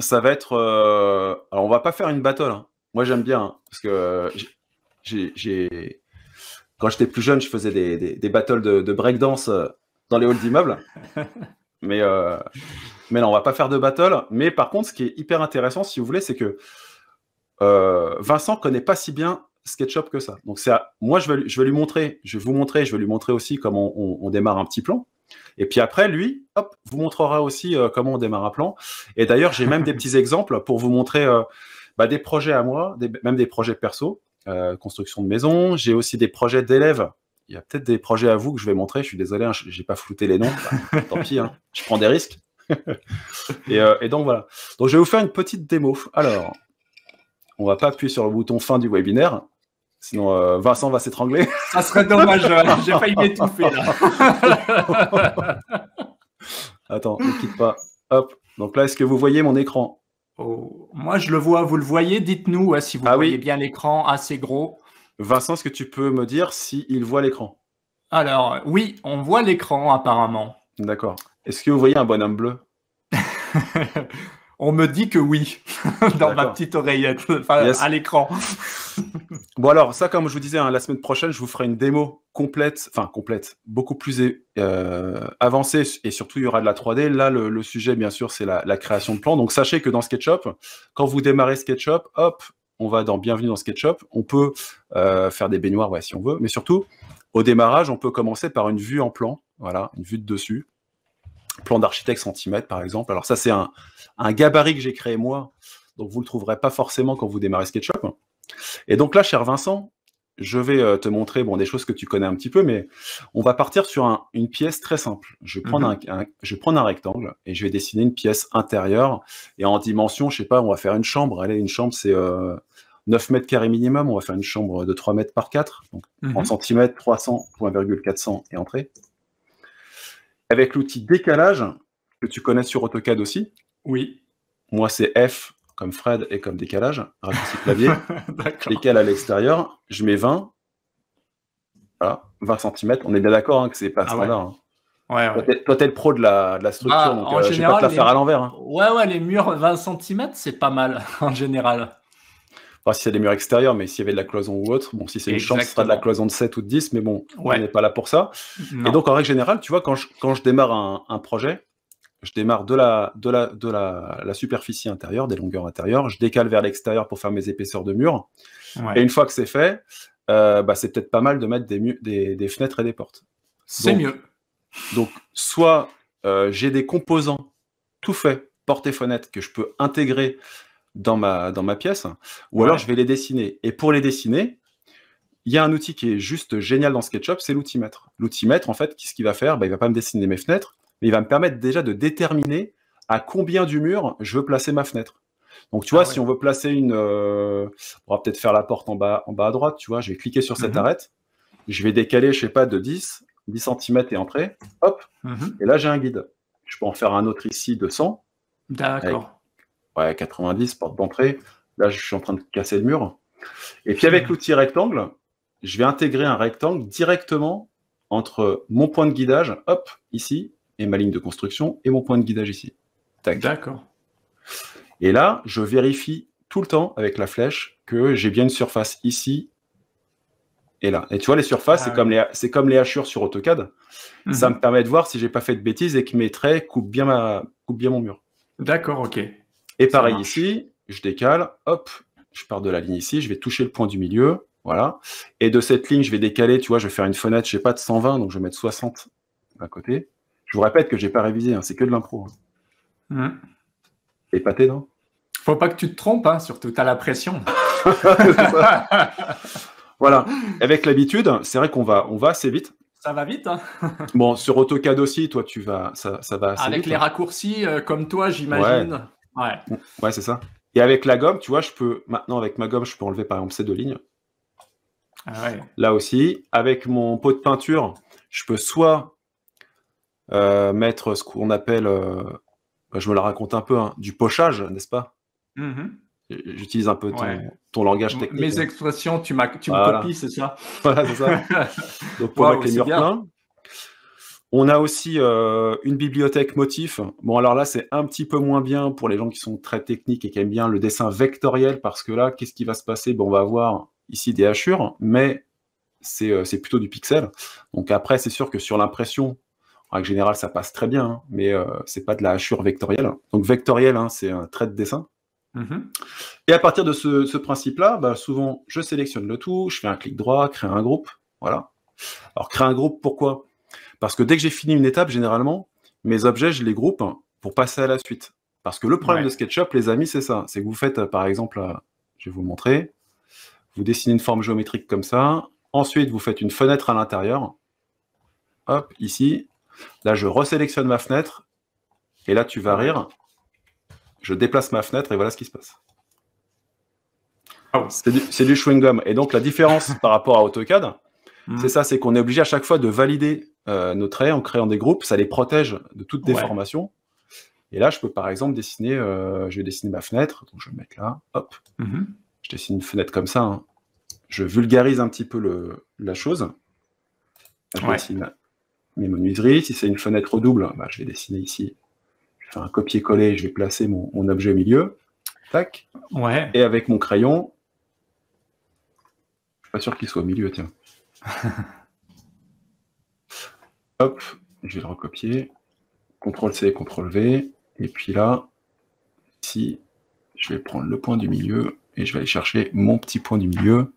ça va être. Euh, alors, on va pas faire une battle. Hein. Moi, j'aime bien, hein, parce que euh, j'ai. Quand j'étais plus jeune, je faisais des, battles de, breakdance dans les halls d'immeubles. Mais, mais non, on va pas faire de battle. Mais par contre, ce qui est hyper intéressant, si vous voulez, c'est que Vincent connaît pas si bien SketchUp que ça. Donc moi, je vais, je lui montrer, je vais vous montrer, je vais lui montrer aussi comment on, démarre un petit plan. Et puis après, lui, hop, vous montrera aussi euh, comment on démarre un plan. Et d'ailleurs, j'ai même des petits exemples pour vous montrer euh, bah, des projets à moi, même des projets perso, euh, construction de maison. J'ai aussi des projets d'élèves. Il y a peut-être des projets à vous que je vais montrer. Je suis désolé, je hein, j'ai pas flouté les noms. tant pis, hein, je prends des risques. et, et, donc voilà. Donc je vais vous faire une petite démo. Alors, on va pas appuyer sur le bouton fin du webinaire. Sinon, euh, Vincent va s'étrangler. Ça serait dommage. Euh, j'ai failli m'étouffer là. Attends, ne quitte pas. Hop. Donc là, est-ce que vous voyez mon écran oh, Moi, je le vois. Vous le voyez Dites-nous hein, si vous ah voyez bien l'écran assez gros. Vincent, est-ce que tu peux me dire s'il voit l'écran Alors, oui, on voit l'écran apparemment. D'accord. Est-ce que vous voyez un bonhomme bleu On me dit que oui, dans ma petite oreillette, à l'écran. bon alors, ça, comme je vous disais, hein, la semaine prochaine, je vous ferai une démo complète, enfin complète, beaucoup plus euh, avancée, et surtout, il y aura de la 3D. Là, le, sujet, bien sûr, c'est la, création de plans. Donc, sachez que dans SketchUp, quand vous démarrez SketchUp, hop, on va dans Bienvenue dans SketchUp. On peut euh, faire des baignoires, ouais, si on veut, mais surtout, au démarrage, on peut commencer par une vue en plan, voilà, une vue de dessus plan d'architecte centimètre, par exemple. Alors ça, c'est un, gabarit que j'ai créé moi, donc vous ne le trouverez pas forcément quand vous démarrez SketchUp. Et donc là, cher Vincent, je vais euh, te montrer bon, des choses que tu connais un petit peu, mais on va partir sur une pièce très simple. Mhm. Je vais, prendre un, rectangle et je vais dessiner une pièce intérieure. Et en dimension, je sais pas, on va faire une chambre. Allez, une chambre, c'est 9 euh, mètres carrés minimum. On va faire une chambre de 3 mètres par 4. Donc en mhm. centimètres, 300, 1,400 et entrée avec l'outil décalage que tu connais sur AutoCAD aussi. Oui. Moi, c'est F comme Fred et comme décalage, raccourci clavier. Décale à l'extérieur, je mets 20. 20 cm. On est bien d'accord hein, que c'est pas ah standard. Ouais. Hein. Ouais, le pro de la, de la structure, bah, donc vais euh, pas te la faire à l'envers. Hein. Ouais, ouais, les murs 20 cm, c'est pas mal en général. Enfin, si c'est des murs extérieurs, mais s'il y avait de la cloison ou autre, bon, si c'est une chance, ce sera de la cloison de 7 ou de 10, mais bon, on n'est pas là pour ça. Et donc, en règle générale, tu vois, quand je, quand je démarre un, un projet, je démarre de la, de la, de la, la, superficie intérieure, des longueurs intérieures, je décale vers l'extérieur pour faire mes épaisseurs de murs Et une fois que c'est fait, euh, bah, c'est peut-être pas mal de mettre des, des, des fenêtres et des portes. C'est mieux. Donc, soit euh, j'ai des composants tout faits, portes et fenêtres, que je peux intégrer dans ma, dans ma pièce, ou alors je vais les dessiner. Et pour les dessiner, il y a un outil qui est juste génial dans SketchUp, c'est l'outil mètre l'outil mètre en fait, qu'est-ce qu'il va faire il bah, Il va pas me dessiner mes fenêtres, mais il va me permettre déjà de déterminer à combien du mur je veux placer ma fenêtre. Donc, tu vois, ah si on veut placer une... Euh, on va peut-être faire la porte en bas, en bas à droite, tu vois, je vais cliquer sur cette mhm. arête, je vais décaler, je ne sais pas, de 10, 10 cm et entrer, hop, mhm. et là, j'ai un guide. Je peux en faire un autre ici de 100. D'accord ouais, 90, porte d'entrée. Là, je suis en train de casser le mur. Et puis avec l'outil rectangle, je vais intégrer un rectangle directement entre mon point de guidage, hop, ici, et ma ligne de construction, et mon point de guidage ici. D'accord. Et là, je vérifie tout le temps avec la flèche que j'ai bien une surface ici et là. Et tu vois, les surfaces, ah c'est comme, les, c'est comme les hachures sur AutoCAD. Mhm. Ça me permet de voir si j'ai pas fait de bêtises et que mes traits bien, ma, coupent bien mon mur. D'accord, ok. Et pareil ici, je décale, hop, je pars de la ligne ici, je vais toucher le point du milieu, voilà. Et de cette ligne, je vais décaler, tu vois, je vais faire une fenêtre, je sais pas, de 120, donc je vais mettre 60 à côté. Je vous répète que j'ai pas révisé, hein, c'est que de l'impro. et hein. hein. Mmh. non Faut pas que tu te trompes, surtout, tu as la pression. voilà. Avec l'habitude, c'est vrai qu'on va, on va assez vite. Ça va vite. bon, sur AutoCAD aussi, toi, tu vas, ça, va assez Avec les raccourcis, euh, comme toi, j'imagine. Ouais. c'est ça. Et avec la gomme, tu vois, je peux maintenant avec ma gomme, je peux enlever par exemple ces deux lignes. Ah Là aussi, avec mon pot de peinture, je peux soit euh, mettre ce qu'on appelle, euh, bah, je me la raconte un peu, hein, du pochage, n'est-ce pas mm-hmm. J'utilise un peu ton, langage technique. Mes expressions, tu, tu me copies, c'est ça Voilà, c'est ça. Donc pour mettre les murs pleins, on a aussi euh, une bibliothèque motif. Bon, alors là, c'est un petit peu moins bien pour les gens qui sont très techniques et qui aiment bien le dessin vectoriel, parce que là, qu'est-ce qui va se passer bon, On va avoir ici des hachures, mais euh, c'est plutôt du pixel. Donc après, c'est sûr que sur l'impression, en règle générale, ça passe très bien, hein, mais ce euh, c'est pas de la hachure vectorielle. Donc vectoriel, hein, c'est un trait de dessin. Mhm. Et à partir de ce, principe-là, bah, souvent, je sélectionne le tout, je fais un clic droit, crée un groupe. Voilà. Alors, créer un groupe, pourquoi parce que dès que j'ai fini une étape, généralement, mes objets, je les groupe pour passer à la suite. Parce que le problème de SketchUp, les amis, c'est ça. C'est que vous faites, euh, par exemple, euh, je vais vous montrer, vous dessinez une forme géométrique comme ça. Ensuite, vous faites une fenêtre à l'intérieur. Hop, ici. Là, je resélectionne ma fenêtre. Et là, tu vas rire. Je déplace ma fenêtre et voilà ce qui se passe. Ah c'est du, chewing-gum. Et donc, la différence par rapport à AutoCAD, hmm. c'est ça, c'est qu'on est obligé à chaque fois de valider euh, nos traits en créant des groupes, ça les protège de toute déformation. Et là, je peux par exemple dessiner, euh, je vais dessiner ma fenêtre, donc je vais me mettre là, hop, mhm. je dessine une fenêtre comme ça. Hein. Je vulgarise un petit peu la chose. Je ouais. dessine mes menuiseries. Si c'est une fenêtre double, bah, je vais dessiner ici. Je vais faire un copier-coller, je vais placer mon, objet au milieu. Tac. Ouais. Et avec mon crayon, je suis pas sûr qu'il soit au milieu, tiens. Hop, je vais le recopier. CTRL-C, CTRL-V. Et puis là, ici, je vais prendre le point du milieu et je vais aller chercher mon petit point du milieu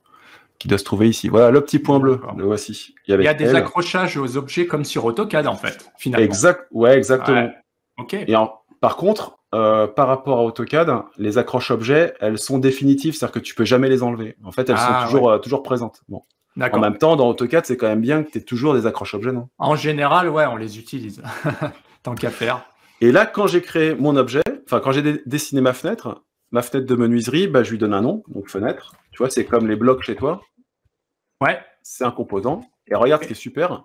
qui doit se trouver ici. Voilà, le petit point bleu, le voici. Il y a des accrochages aux objets comme sur AutoCAD, en fait, finalement. Exact, ouais, exactement. Ok. Et par contre, euh, par rapport à AutoCAD, les accroches objets, elles sont définitives, c'est-à-dire que tu peux jamais les enlever. En fait, elles sont ah, toujours, euh, toujours présentes. En même temps, dans AutoCAD, c'est quand même bien que tu aies toujours des accroches objets, non En général, ouais, on les utilise, tant qu'à faire. Et là, quand j'ai créé mon objet, enfin, quand j'ai dessiné ma fenêtre, ma fenêtre de menuiserie, bah, je lui donne un nom, donc fenêtre. Tu vois, c'est comme les blocs chez toi. Ouais. C'est un composant. Et regarde ce qui est super,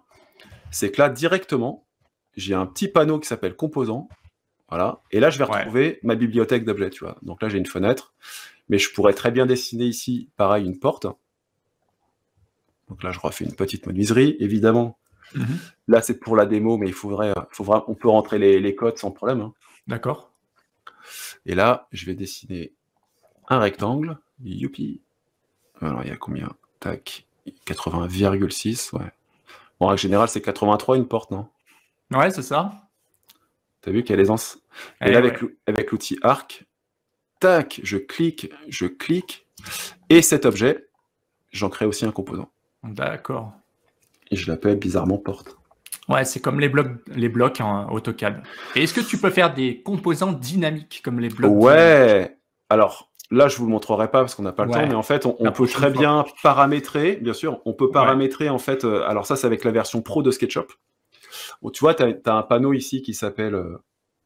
c'est que là, directement, j'ai un petit panneau qui s'appelle composant. Voilà. Et là, je vais retrouver ma bibliothèque d'objets, tu vois. Donc là, j'ai une fenêtre, mais je pourrais très bien dessiner ici, pareil, une porte. Donc là, je refais une petite menuiserie, évidemment. Mhm. Là, c'est pour la démo, mais il faudrait, euh, on peut rentrer les, codes sans problème. Hein. D'accord. Et là, je vais dessiner un rectangle. Youpi. Alors, il y a combien Tac. 80,6. Ouais. Bon, en règle générale, c'est 83 une porte, non Ouais, c'est ça. T'as vu quelle aisance Et eh avec l'outil arc, tac, je clique, je clique. Et cet objet, j'en crée aussi un composant. D'accord. Et je l'appelle bizarrement porte. Ouais, c'est comme les blocs, les blocs en AutoCAD. Et est-ce que tu peux faire des composants dynamiques comme les blocs Ouais. Alors là, je vous le montrerai pas parce qu'on n'a pas le temps, mais en fait, on, peut très bien paramétrer, bien sûr, on peut paramétrer en fait. Euh, alors ça, c'est avec la version pro de SketchUp. tu vois, tu as, un panneau ici qui s'appelle euh,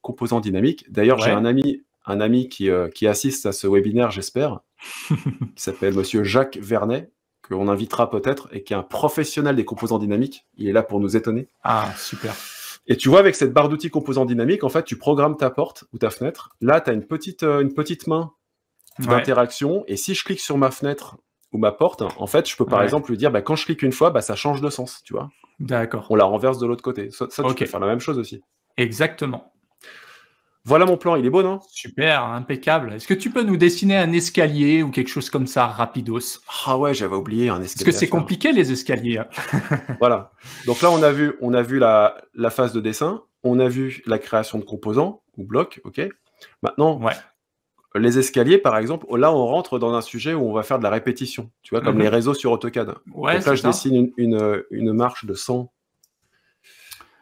composants dynamiques. D'ailleurs, j'ai un ami, un ami qui, euh, qui assiste à ce webinaire, j'espère, qui s'appelle Monsieur Jacques Vernet, qu'on invitera peut-être et qui est un professionnel des composants dynamiques. Il est là pour nous étonner. Ah, super. Et tu vois, avec cette barre d'outils composants dynamiques, en fait, tu programmes ta porte ou ta fenêtre. Là, tu as une petite, euh, une petite main d'interaction. Et si je clique sur ma fenêtre ou ma porte, en fait, je peux par exemple lui dire, bah, quand je clique une fois, bah, ça change de sens, tu vois. D'accord. On la renverse de l'autre côté. Ça, tu faire la même chose aussi. Exactement. Voilà mon plan, il est beau, non hein Super, impeccable. Est-ce que tu peux nous dessiner un escalier ou quelque chose comme ça, rapidos Ah ouais, j'avais oublié un escalier. Parce que c'est compliqué les escaliers. Hein. voilà. Donc là, on a vu, on a vu la, phase de dessin, on a vu la création de composants ou blocs, ok Maintenant, les escaliers, par exemple, là, on rentre dans un sujet où on va faire de la répétition, tu vois, comme mhm. les réseaux sur AutoCAD. Ouais, Donc là, je dessine une, une marche de 100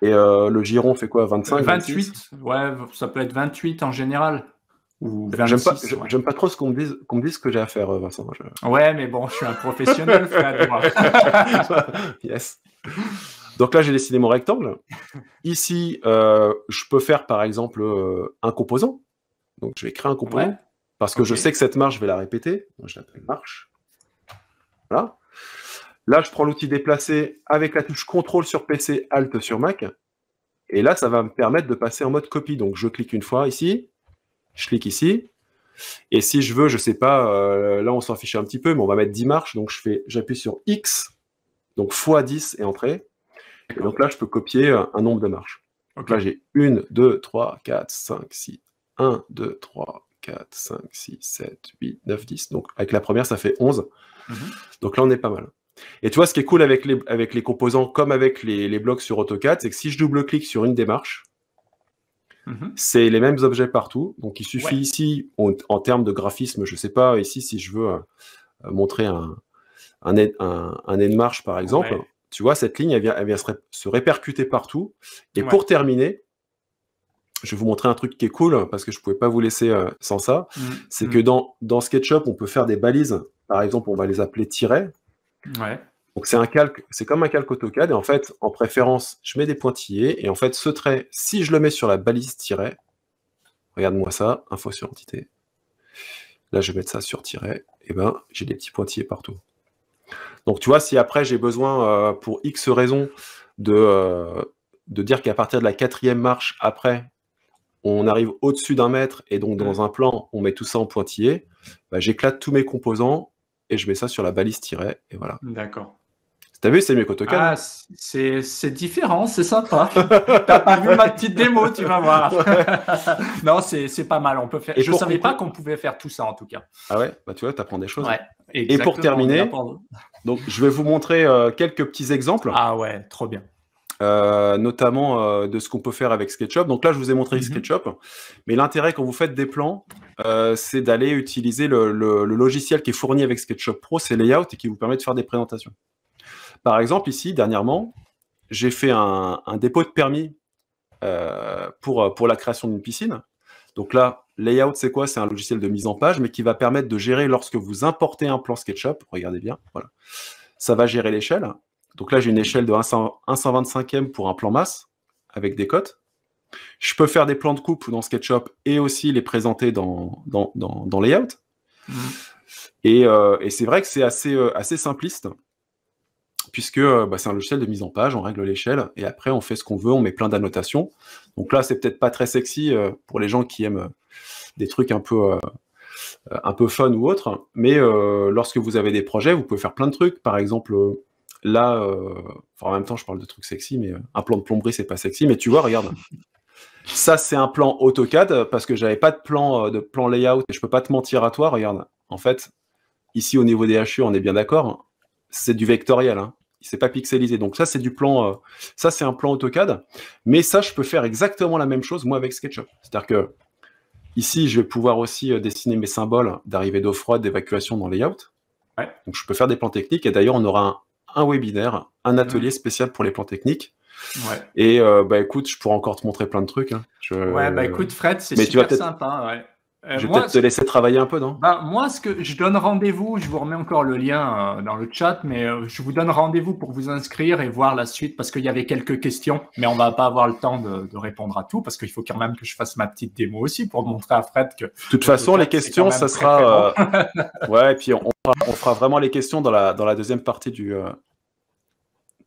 et euh, le Giron fait quoi 25 28 Ouais, ça peut être 28 en général. J'aime pas, pas, trop ce qu'on me dise, ce que j'ai à faire, euh, Vincent. Ouais, mais bon, je suis un professionnel, frère. yes. Donc là, j'ai dessiné mon rectangle. Ici, euh, je peux faire, par exemple, un composant. Donc, je vais créer un composant parce que je sais que cette marche, je vais la répéter. Je l'appelle marche. Voilà. Là, je prends l'outil déplacer avec la touche contrôle sur PC, Alt sur Mac. Et là, ça va me permettre de passer en mode copie. Donc, je clique une fois ici, je clique ici. Et si je veux, je ne sais pas, euh, là, on s'en fiche un petit peu, mais on va mettre 10 marches. Donc, j'appuie sur X, donc x10 et entrée. Et donc là, je peux copier euh, un nombre de marches. Donc là, j'ai 1, 2, 3, 4, 5, 6. 1, 2, 3, 4, 5, 6, 7, 8, 9, 10. Donc avec la première, ça fait 11. Mhm. Donc là, on est pas mal. Et tu vois, ce qui est cool avec les, avec les composants comme avec les, blocs sur AutoCAD, c'est que si je double-clique sur une démarche, mhm. C'est les mêmes objets partout. Donc, il suffit ici, en termes de graphisme, je ne sais pas, ici, si je veux euh, euh, montrer un, un, de marche, par exemple, tu vois, cette ligne, elle vient, se, répercuter partout. Et pour terminer, je vais vous montrer un truc qui est cool, parce que je ne pouvais pas vous laisser euh, sans ça. Mhm. C'est mhm. que dans, dans SketchUp, on peut faire des balises. Par exemple, on va les appeler tirets. Donc c'est un calque, c'est comme un calque AutoCAD, et en fait, en préférence, je mets des pointillés, et en fait, ce trait, si je le mets sur la balise tiret, regarde-moi ça, info sur entité. Là, je vais mettre ça sur tiret, et eh ben j'ai des petits pointillés partout. Donc tu vois, si après j'ai besoin, euh, pour X raison, de, euh, de dire qu'à partir de la quatrième marche après, on arrive au-dessus d'un mètre, et donc dans mm. un plan, on met tout ça en pointillé, bah, j'éclate tous mes composants et je mets ça sur la balise tirée, et voilà. D'accord. T'as vu, c'est mieux qu'AutoCAD. Ah, hein. c'est différent, c'est sympa. T'as pas vu ma petite démo, tu vas voir. non, c'est pas mal. On peut faire. je savais pas qu'on pouvait faire tout ça en tout cas. Ah ouais, bah tu vois, apprends des choses. Hein. et pour terminer, donc je vais vous montrer euh, quelques petits exemples. Ah ouais, trop bien. Euh, notamment euh, de ce qu'on peut faire avec SketchUp. Donc là, je vous ai montré mhm. SketchUp, mais l'intérêt quand vous faites des plans, euh, c'est d'aller utiliser le, logiciel qui est fourni avec SketchUp Pro, c'est Layout, et qui vous permet de faire des présentations. Par exemple, ici, dernièrement, j'ai fait un, dépôt de permis pour, pour la création d'une piscine. Donc là, Layout, c'est quoi C'est un logiciel de mise en page, mais qui va permettre de gérer lorsque vous importez un plan SketchUp. Regardez bien, voilà. Ça va gérer l'échelle donc là, j'ai une échelle de 1, 125e pour un plan masse avec des cotes. Je peux faire des plans de coupe dans SketchUp et aussi les présenter dans, dans, dans, dans Layout. Mm. Euh, et, c'est vrai que c'est assez, euh, assez simpliste, puisque euh, bah, c'est un logiciel de mise en page, on règle l'échelle, et après on fait ce qu'on veut, on met plein d'annotations. Donc là, c'est peut-être pas très sexy pour les gens qui aiment des trucs un peu, un peu fun ou autre, mais lorsque vous avez des projets, vous pouvez faire plein de trucs. Par exemple, Là, euh, en même temps, je parle de trucs sexy, mais euh, un plan de plomberie, c'est pas sexy. Mais tu vois, regarde, ça, c'est un plan AutoCAD euh, parce que j'avais pas de plan, de plan layout et je peux pas te mentir à toi. Regarde, en fait, ici au niveau des HU, on est bien d'accord, c'est du vectoriel. Hein. C'est pas pixelisé. Donc ça, c'est du plan, ça, c'est un plan AutoCAD. Mais ça, je peux faire exactement la même chose moi avec SketchUp. C'est-à-dire que Ici, je vais pouvoir aussi dessiner mes symboles d'arrivée d'eau froide, d'évacuation dans layout. Donc, je peux faire des plans techniques. Et d'ailleurs, on aura un webinaire, un mmh. atelier spécial pour les plans techniques. Et euh, bah écoute, je pourrais encore te montrer plein de trucs. Hein. Ouais, bah écoute, Fred, c'est super sympa. Hein, ouais. Euh, je vais peut-être te laisser travailler un peu, non ben, Moi, ce que je donne rendez-vous, je vous remets encore le lien euh, dans le chat, mais euh, je vous donne rendez-vous pour vous inscrire et voir la suite parce qu'il y avait quelques questions, mais on va pas avoir le temps de, répondre à tout parce qu'il faut quand même que je fasse ma petite démo aussi pour montrer à Fred que. De toute façon, les questions, ça sera. ouais, et puis on, fera, vraiment les questions dans la, deuxième partie du,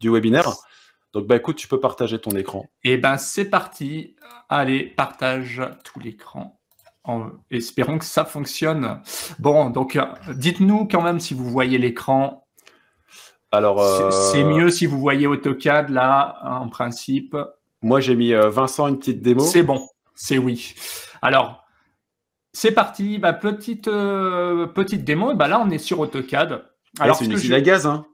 webinaire. Donc, bah, écoute, tu peux partager ton écran. Eh ben, c'est parti. Allez, partage tout l'écran en espérons que ça fonctionne. Bon, donc euh, dites-nous quand même si vous voyez l'écran. Alors, euh, c'est mieux si vous voyez AutoCAD là, en principe. Moi, j'ai mis euh, Vincent une petite démo. C'est bon, c'est oui. Alors, c'est parti. Bah, petite petite démo. Bah là, on est sur AutoCAD. Eh, Alors, c'est une usine à gaz, hein.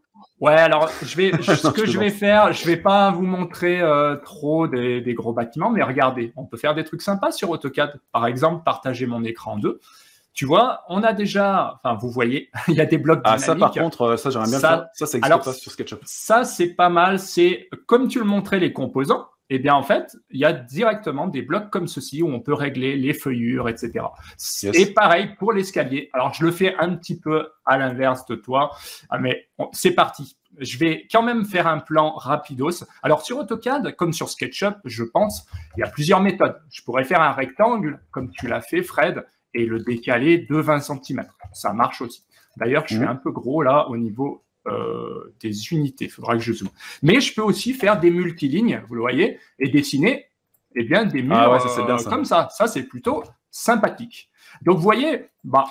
Ouais, alors je vais, ce que je vais faire, je vais pas vous montrer euh, trop des, gros bâtiments, mais regardez, on peut faire des trucs sympas sur AutoCAD. Par exemple, partager mon écran en deux. Tu vois, on a déjà, enfin, vous voyez, il y a des blocs dynamiques. Ah, ça, par contre, euh, ça, j'aimerais bien ça, Ça, pas sur SketchUp. Ça, c'est pas mal. C'est comme tu le montrais, les composants eh bien, en fait, il y a directement des blocs comme ceci où on peut régler les feuillures, etc. Et pareil pour l'escalier. Alors, je le fais un petit peu à l'inverse de toi, ah, mais c'est parti. Je vais quand même faire un plan rapidos. Alors, sur AutoCAD, comme sur SketchUp, je pense, il y a plusieurs méthodes. Je pourrais faire un rectangle, comme tu l'as fait, Fred, et le décaler de 20 cm. Ça marche aussi. D'ailleurs, je suis mmh. un peu gros là au niveau euh, des unités. Il faudra que je zoome. Mais je peux aussi faire des multilignes, vous le voyez, et dessiner eh bien, des murs ah euh, comme ça. Ça, c'est plutôt sympathique. Donc, vous voyez, bah,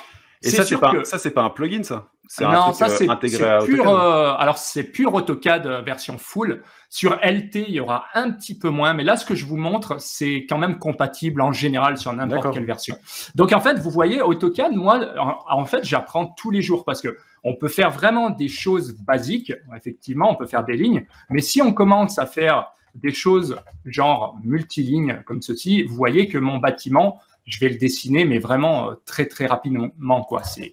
et ça, c'est pas, ça, c'est pas un plugin, ça. ça, euh, c'est, intégré alors, c'est pur AutoCAD version full. Sur LT, il y aura un petit peu moins, mais là, ce que je vous montre, c'est quand même compatible en général sur n'importe quelle version. Donc, en fait, vous voyez, AutoCAD, moi, en fait, j'apprends tous les jours parce que on peut faire vraiment des choses basiques, effectivement, on peut faire des lignes, mais si on commence à faire des choses genre multilignes comme ceci, vous voyez que mon bâtiment, je vais le dessiner, mais vraiment euh, très très rapidement, quoi. Euh,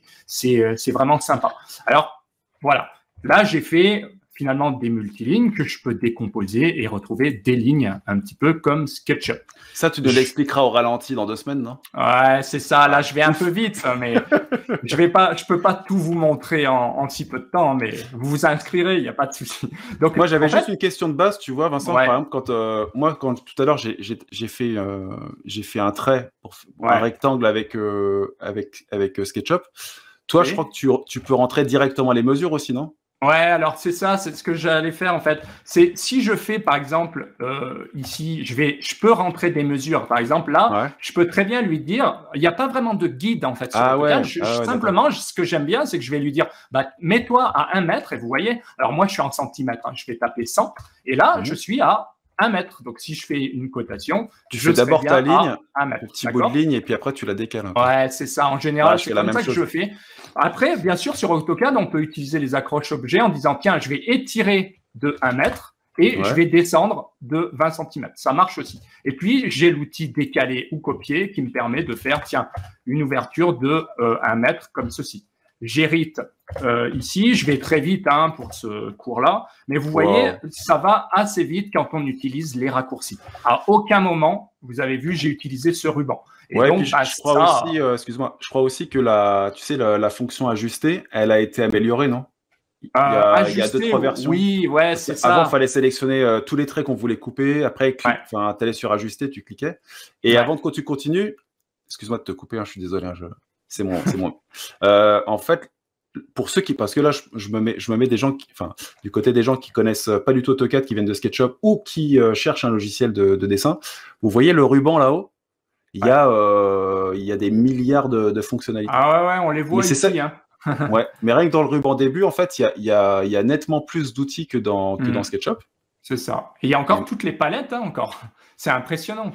c'est vraiment sympa. Alors voilà, là j'ai fait finalement des multilignes que je peux décomposer et retrouver des lignes, un petit peu comme SketchUp. Ça, tu nous l'expliqueras au ralenti dans deux semaines, non Ouais, c'est ça. Là, je vais un peu vite, hein, mais je vais pas, je peux pas tout vous montrer en, si peu de temps, mais vous vous inscrirez, il n'y a pas de souci. Donc moi, j'avais juste une question de base, tu vois, Vincent. Par exemple, quand euh, moi, quand tout à l'heure, j'ai fait, euh, j'ai fait un trait pour, un rectangle avec euh, avec avec SketchUp. Toi, je crois que tu, tu peux rentrer directement les mesures aussi, non Ouais, alors c'est ça, c'est ce que j'allais faire en fait. C'est si je fais par exemple euh, ici, je vais, je peux rentrer des mesures. Par exemple là, je peux très bien lui dire, il n'y a pas vraiment de guide en fait. ah, ouais. Ah simplement, ce que j'aime bien, c'est que je vais lui dire, bah, mets-toi à un mètre et vous voyez. Alors moi, je suis en centimètres, hein, je vais taper 100 et là, mhm. je suis à 1 mètre. Donc, si je fais une cotation, tu je fais d'abord ta ligne, un petit bout de ligne, et puis après, tu la décales. Ouais, c'est ça. En général, c'est comme ça que je fais. Après, bien sûr, sur AutoCAD, on peut utiliser les accroches objets en disant, tiens, je vais étirer de 1 mètre et je vais descendre de 20 cm. Ça marche aussi. Et puis, j'ai l'outil décalé ou copier qui me permet de faire, tiens, une ouverture de euh, un 1 mètre comme ceci. J'hérite euh, ici. Je vais très vite hein, pour ce cours-là, mais vous voyez, ça va assez vite quand on utilise les raccourcis. À aucun moment, vous avez vu, j'ai utilisé ce ruban. Et donc, bah, je, crois aussi, euh, excuse-moi, je crois aussi que la, tu sais, la, fonction ajustée, elle a été améliorée, non il y, a, il y, a, deux, euh, trois versions. Oui, ouais, c'est ça. Avant, il fallait sélectionner tous les traits qu'on voulait couper. Après, tu allais sur ajuster, tu cliquais. Et avant que tu continues, excuse-moi de te couper, hein, je suis désolé, hein, je... c'est moi en fait, pour ceux qui, parce que là, je, me, mets, je me des gens, qui, enfin, du côté des gens qui connaissent euh, pas du tout AutoCAD, qui viennent de SketchUp ou qui euh, cherchent un logiciel de, dessin, vous voyez le ruban là-haut il, y a, euh, il y a des milliards de, fonctionnalités. Ah ouais, ouais, on les voit ici. Ça. Hein. mais rien que dans le ruban début, en fait, il y a, nettement plus d'outils que dans, hmm. SketchUp. C'est ça. il y a encore toutes les palettes, hein, encore. C'est impressionnant.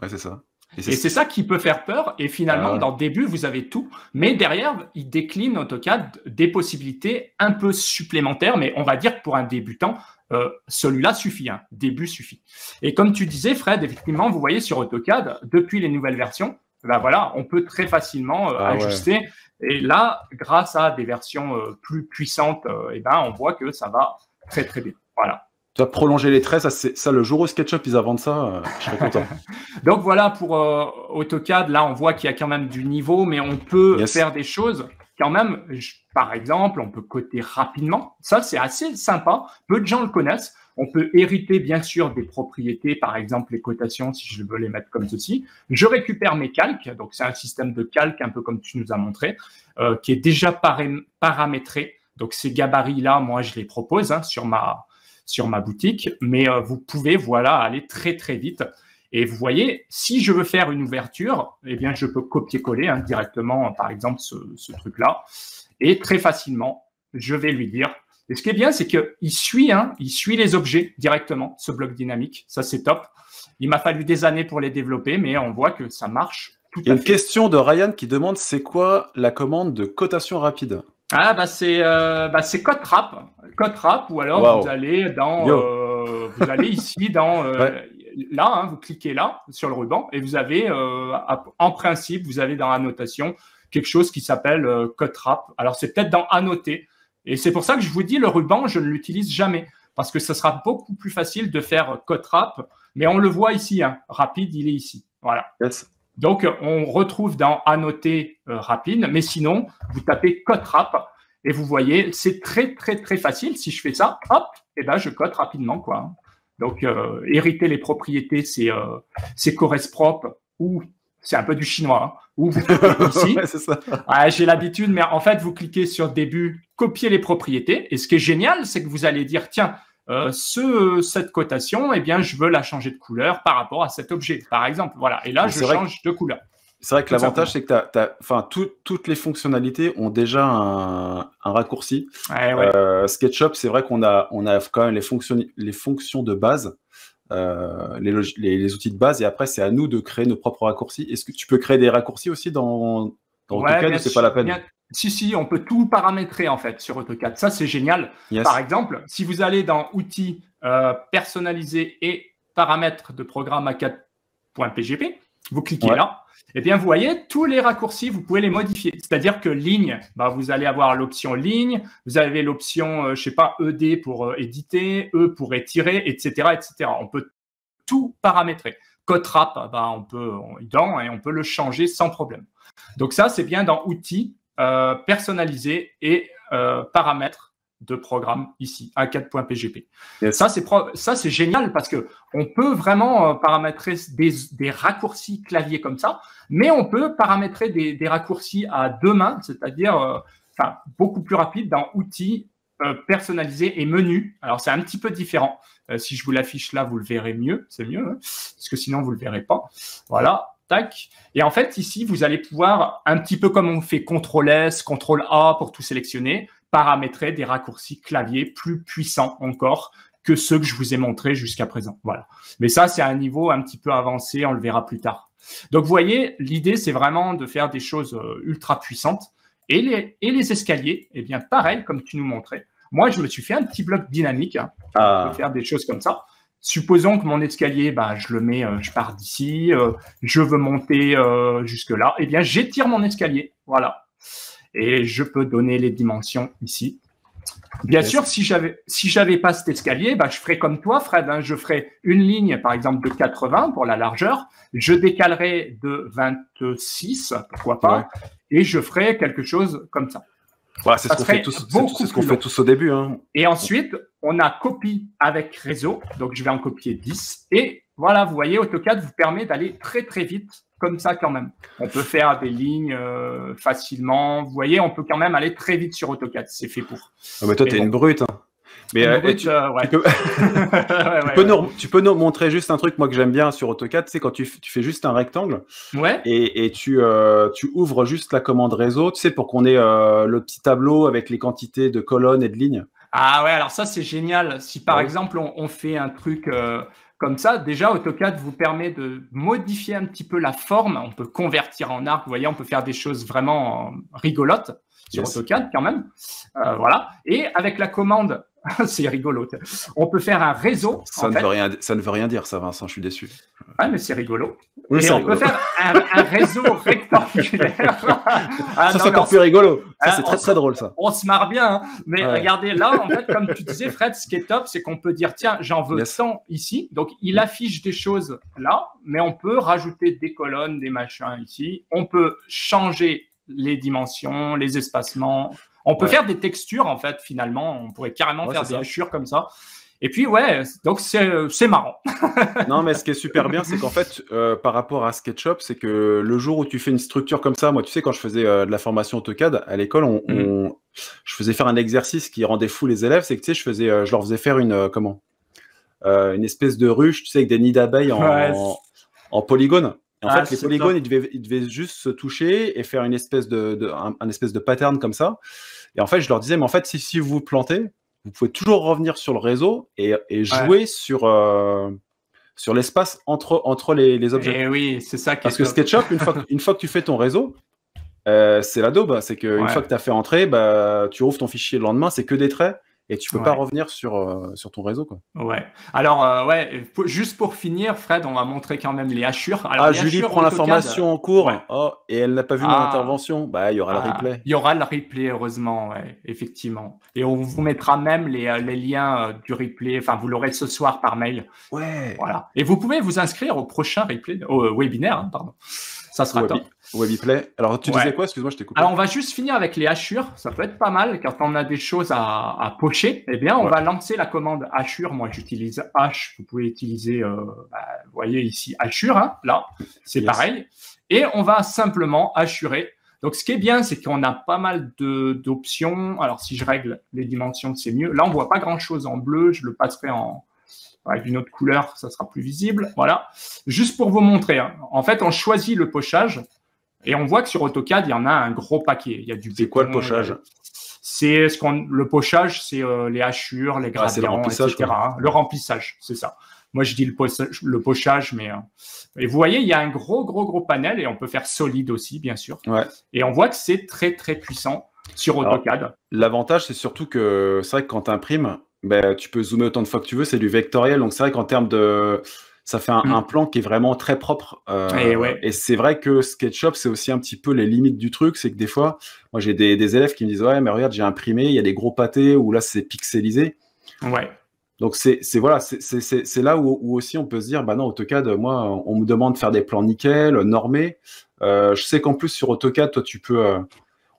Ouais, c'est ça. Et c'est ça qui peut faire peur. Et finalement, ah. dans le début, vous avez tout. Mais derrière, il décline AutoCAD des possibilités un peu supplémentaires. Mais on va dire que pour un débutant, euh, celui-là suffit. Un hein. début suffit. Et comme tu disais, Fred, effectivement, vous voyez sur AutoCAD, depuis les nouvelles versions, ben voilà, on peut très facilement euh, ah ajuster. Et là, grâce à des versions euh, plus puissantes, et eh ben, on voit que ça va très, très bien. Voilà tu as prolonger les traits, ça, le jour au SketchUp, ils inventent ça, euh, je serais content. Donc voilà pour euh, AutoCAD, là on voit qu'il y a quand même du niveau, mais on peut faire des choses quand même. par exemple, on peut coter rapidement, ça c'est assez sympa, peu de gens le connaissent. On peut hériter bien sûr des propriétés, par exemple les cotations, si je veux les mettre comme ceci. Je récupère mes calques, donc c'est un système de calques, un peu comme tu nous as montré, euh, qui est déjà paramétré. Donc ces gabarits-là, moi je les propose hein, sur ma sur ma boutique, mais euh, vous pouvez voilà aller très très vite. Et vous voyez, si je veux faire une ouverture, eh bien, je peux copier-coller hein, directement, par exemple, ce, truc-là. Et très facilement, je vais lui dire. Et ce qui est bien, c'est qu'il suit, hein, il suit les objets directement, ce bloc dynamique. Ça, c'est top. Il m'a fallu des années pour les développer, mais on voit que ça marche. Tout il y a une question de Ryan qui demande c'est quoi la commande de cotation rapide ah bah c'est euh, bah c'est Code Rap, ou alors vous allez dans euh, vous allez ici dans euh, là hein, vous cliquez là sur le ruban et vous avez euh, en principe vous avez dans annotation quelque chose qui s'appelle Code Alors c'est peut-être dans annoter et c'est pour ça que je vous dis le ruban je ne l'utilise jamais parce que ce sera beaucoup plus facile de faire Code mais on le voit ici hein, rapide il est ici voilà. Donc, on retrouve dans annoter euh, rapide, mais sinon, vous tapez code rap et vous voyez, c'est très, très, très facile. Si je fais ça, hop, et eh ben, je code rapidement, quoi. Donc, euh, hériter les propriétés, c'est euh, c'est propre ou c'est un peu du chinois. Hein. ou vous ouais, J'ai l'habitude, mais en fait, vous cliquez sur début, copier les propriétés. Et ce qui est génial, c'est que vous allez dire, tiens, euh, ce, cette cotation, eh bien, je veux la changer de couleur par rapport à cet objet, par exemple. Voilà. Et là, je change de couleur. C'est vrai que l'avantage, c'est que toutes les fonctionnalités ont déjà un, raccourci. Euh, SketchUp, c'est vrai qu'on a, on a quand même les fonctions, les fonctions de base, euh, les, les, outils de base, et après, c'est à nous de créer nos propres raccourcis. Est-ce que tu peux créer des raccourcis aussi dans, dans ouais, c'est pas la peine si, si, on peut tout paramétrer en fait sur AutoCAD. Ça, c'est génial. Par exemple, si vous allez dans Outils euh, personnalisés et paramètres de programme A4.pgp, vous cliquez là. Et eh bien, vous voyez, tous les raccourcis, vous pouvez les modifier. C'est-à-dire que ligne, bah, vous allez avoir l'option ligne, vous avez l'option, je euh, je sais pas, ED pour euh, éditer, E pour étirer, etc., etc. On peut tout paramétrer. Code rap, bah, on peut, dans, et on peut le changer sans problème. Donc ça, c'est bien dans outils euh, personnalisé et euh, paramètres de programme ici, A4.pgp. Ça, c'est ça, c'est génial parce que on peut vraiment euh, paramétrer des, raccourcis clavier comme ça, mais on peut paramétrer des, raccourcis à deux mains, c'est-à-dire beaucoup plus rapide dans outils personnalisés personnalisé et menu. Alors c'est un petit peu différent. si je vous l'affiche là, vous le verrez mieux, c'est mieux, hein, parce que sinon vous le verrez pas. Voilà. Tac. Et en fait, ici, vous allez pouvoir, un petit peu comme on fait CTRL-S, CTRL-A pour tout sélectionner, paramétrer des raccourcis clavier plus puissants encore que ceux que je vous ai montrés jusqu'à présent. Voilà. Mais ça, c'est un niveau un petit peu avancé, on le verra plus tard. Donc, vous voyez, l'idée, c'est vraiment de faire des choses euh, ultra puissantes. Et les, escaliers, eh bien, pareil, comme tu nous montrais. Moi, je me suis fait un petit bloc dynamique hein. ah. pour faire des choses comme ça supposons que mon escalier, bah, je le mets, euh, je pars d'ici, euh, je veux monter euh, jusque-là, eh bien, j'étire mon escalier. Voilà. Et je peux donner les dimensions ici. Bien sûr, si j'avais si j'avais pas cet escalier, bah, je ferais comme toi, Fred. Hein. je ferais une ligne, par exemple, de 80 pour la largeur. Je décalerais de 26, pourquoi pas, et je ferais quelque chose comme ça. Bah, c'est ce qu'on fait tous, ce fait au début. Hein. Et ensuite, on a copie avec réseau. Donc, je vais en copier 10. Et voilà, vous voyez, AutoCAD vous permet d'aller très, très vite comme ça quand même. On peut faire des lignes euh, facilement. Vous voyez, on peut quand même aller très vite sur AutoCAD. C'est fait pour. Ah, mais toi, t'es une brute. Hein tu, peux, nous, montrer juste un truc, moi, que j'aime bien sur AutoCAD, c'est quand tu, fais juste un rectangle ouais. et, euh, tu, ouvres juste la commande réseau, tu sais, pour qu'on ait euh, le petit tableau avec les quantités de colonnes et de lignes. Ah ouais, alors ça, c'est génial. Si par exemple, on, fait un truc euh, comme ça, déjà, AutoCAD vous permet de modifier un petit peu la forme. On peut convertir en arc, vous voyez, on peut faire des choses vraiment rigolotes sur AutoCAD quand même. voilà. Et avec la commande c'est rigolo. On peut faire un réseau. Ça, ne Veut rien, dire, ça, Vincent, je suis déçu. Ah, mais c'est rigolo. on peut faire un, réseau rectangulaire. Ah, ça, c'est encore plus rigolo. Ah, c'est très, très drôle, ça. On se marre bien. Hein. Mais regardez, là, en fait, comme tu disais, Fred, ce qui est top, c'est qu'on peut dire tiens, j'en veux 100 ici. Donc, il affiche des choses là, mais on peut rajouter des colonnes, des machins ici. On peut changer les dimensions, les espacements. On peut faire des textures, en fait, finalement. On pourrait carrément faire des hachures comme ça. Et puis, ouais, donc c'est marrant. non, mais ce qui est super bien, c'est qu'en fait, euh, par rapport à SketchUp, c'est que le jour où tu fais une structure comme ça, moi, tu sais, quand je faisais euh, de la formation AutoCAD à l'école, mm. je faisais faire un exercice qui rendait fou les élèves, c'est que tu sais, je, faisais, euh, je leur faisais faire une, comment une espèce de ruche, tu sais, avec des nids d'abeilles en, en, polygone. en ah, fait, les polygones, ils devaient, juste se toucher et faire une espèce de, un espèce de pattern comme ça. Et en fait, je leur disais, mais en fait, si, vous vous plantez, vous pouvez toujours revenir sur le réseau et, jouer sur, euh, sur l'espace entre, entre les, objets. Et eh oui, c'est ça qui Parce que SketchUp, une fois, une fois que tu fais ton réseau, euh, c'est la daube. Hein. C'est qu'une fois que tu as fait entrer, bah, tu ouvres ton fichier le lendemain, c'est que des traits et tu peux pas revenir sur, euh, sur ton réseau. Quoi. Ouais. Alors, euh, ouais, juste pour finir, Fred, on va montrer quand même les hachures. ah, Julie prend l'information en cours oh, et elle n'a pas vu mon ah. intervention. Bah, il y aura le ah, replay. Il y aura le replay, heureusement, ouais, effectivement. Et on vous mettra même les, euh, liens du replay. Enfin, vous l'aurez ce soir par mail. Ouais. Voilà. Et vous pouvez vous inscrire au prochain replay, au webinaire, hein, pardon. Ça sera top. Alors, tu disais quoi Excuse-moi, je t'ai coupé. Alors, on va juste finir avec les hachures. Ça peut être pas mal quand on a des choses à, pocher. Eh bien, on va lancer la commande hachure. Moi, j'utilise H. Vous pouvez utiliser, euh, bah, vous voyez ici, hachure. Hein, là, c'est pareil. Et on va simplement hachurer. Donc, ce qui est bien, c'est qu'on a pas mal d'options. Alors, si je règle les dimensions, c'est mieux. Là, on voit pas grand-chose en bleu. Je le passerai en, avec une autre couleur, ça sera plus visible. Voilà, juste pour vous montrer. Hein. En fait, on choisit le pochage et on voit que sur AutoCAD, il y en a un gros paquet. Il y a du. C'est quoi le pochage C'est ce qu'on le pochage, c'est euh, les hachures, les ah, gradients, etc. Hein. Le remplissage, c'est ça. Moi, je dis le, pochage, mais euh, et vous voyez, il y a un gros, gros, gros panel et on peut faire solide aussi, bien sûr. Et on voit que c'est très, très puissant sur AutoCAD. L'avantage, c'est surtout que c'est vrai que quand tu imprimes, ben, tu peux zoomer autant de fois que tu veux, c'est du vectoriel. Donc c'est vrai qu'en termes de... Ça fait un, mm. plan qui est vraiment très propre. Euh, eh et, c'est vrai que SketchUp, c'est aussi un petit peu les limites du truc. C'est que des fois, moi j'ai des, élèves qui me disent Ouais, mais regarde, j'ai imprimé, il y a des gros pâtés où là c'est pixelisé. Ouais. Donc c'est voilà, c'est là où, où, aussi on peut se dire, bah non, AutoCAD, moi, on me demande de faire des plans nickel, normés. Euh, je sais qu'en plus sur AutoCAD, toi, tu peux, euh,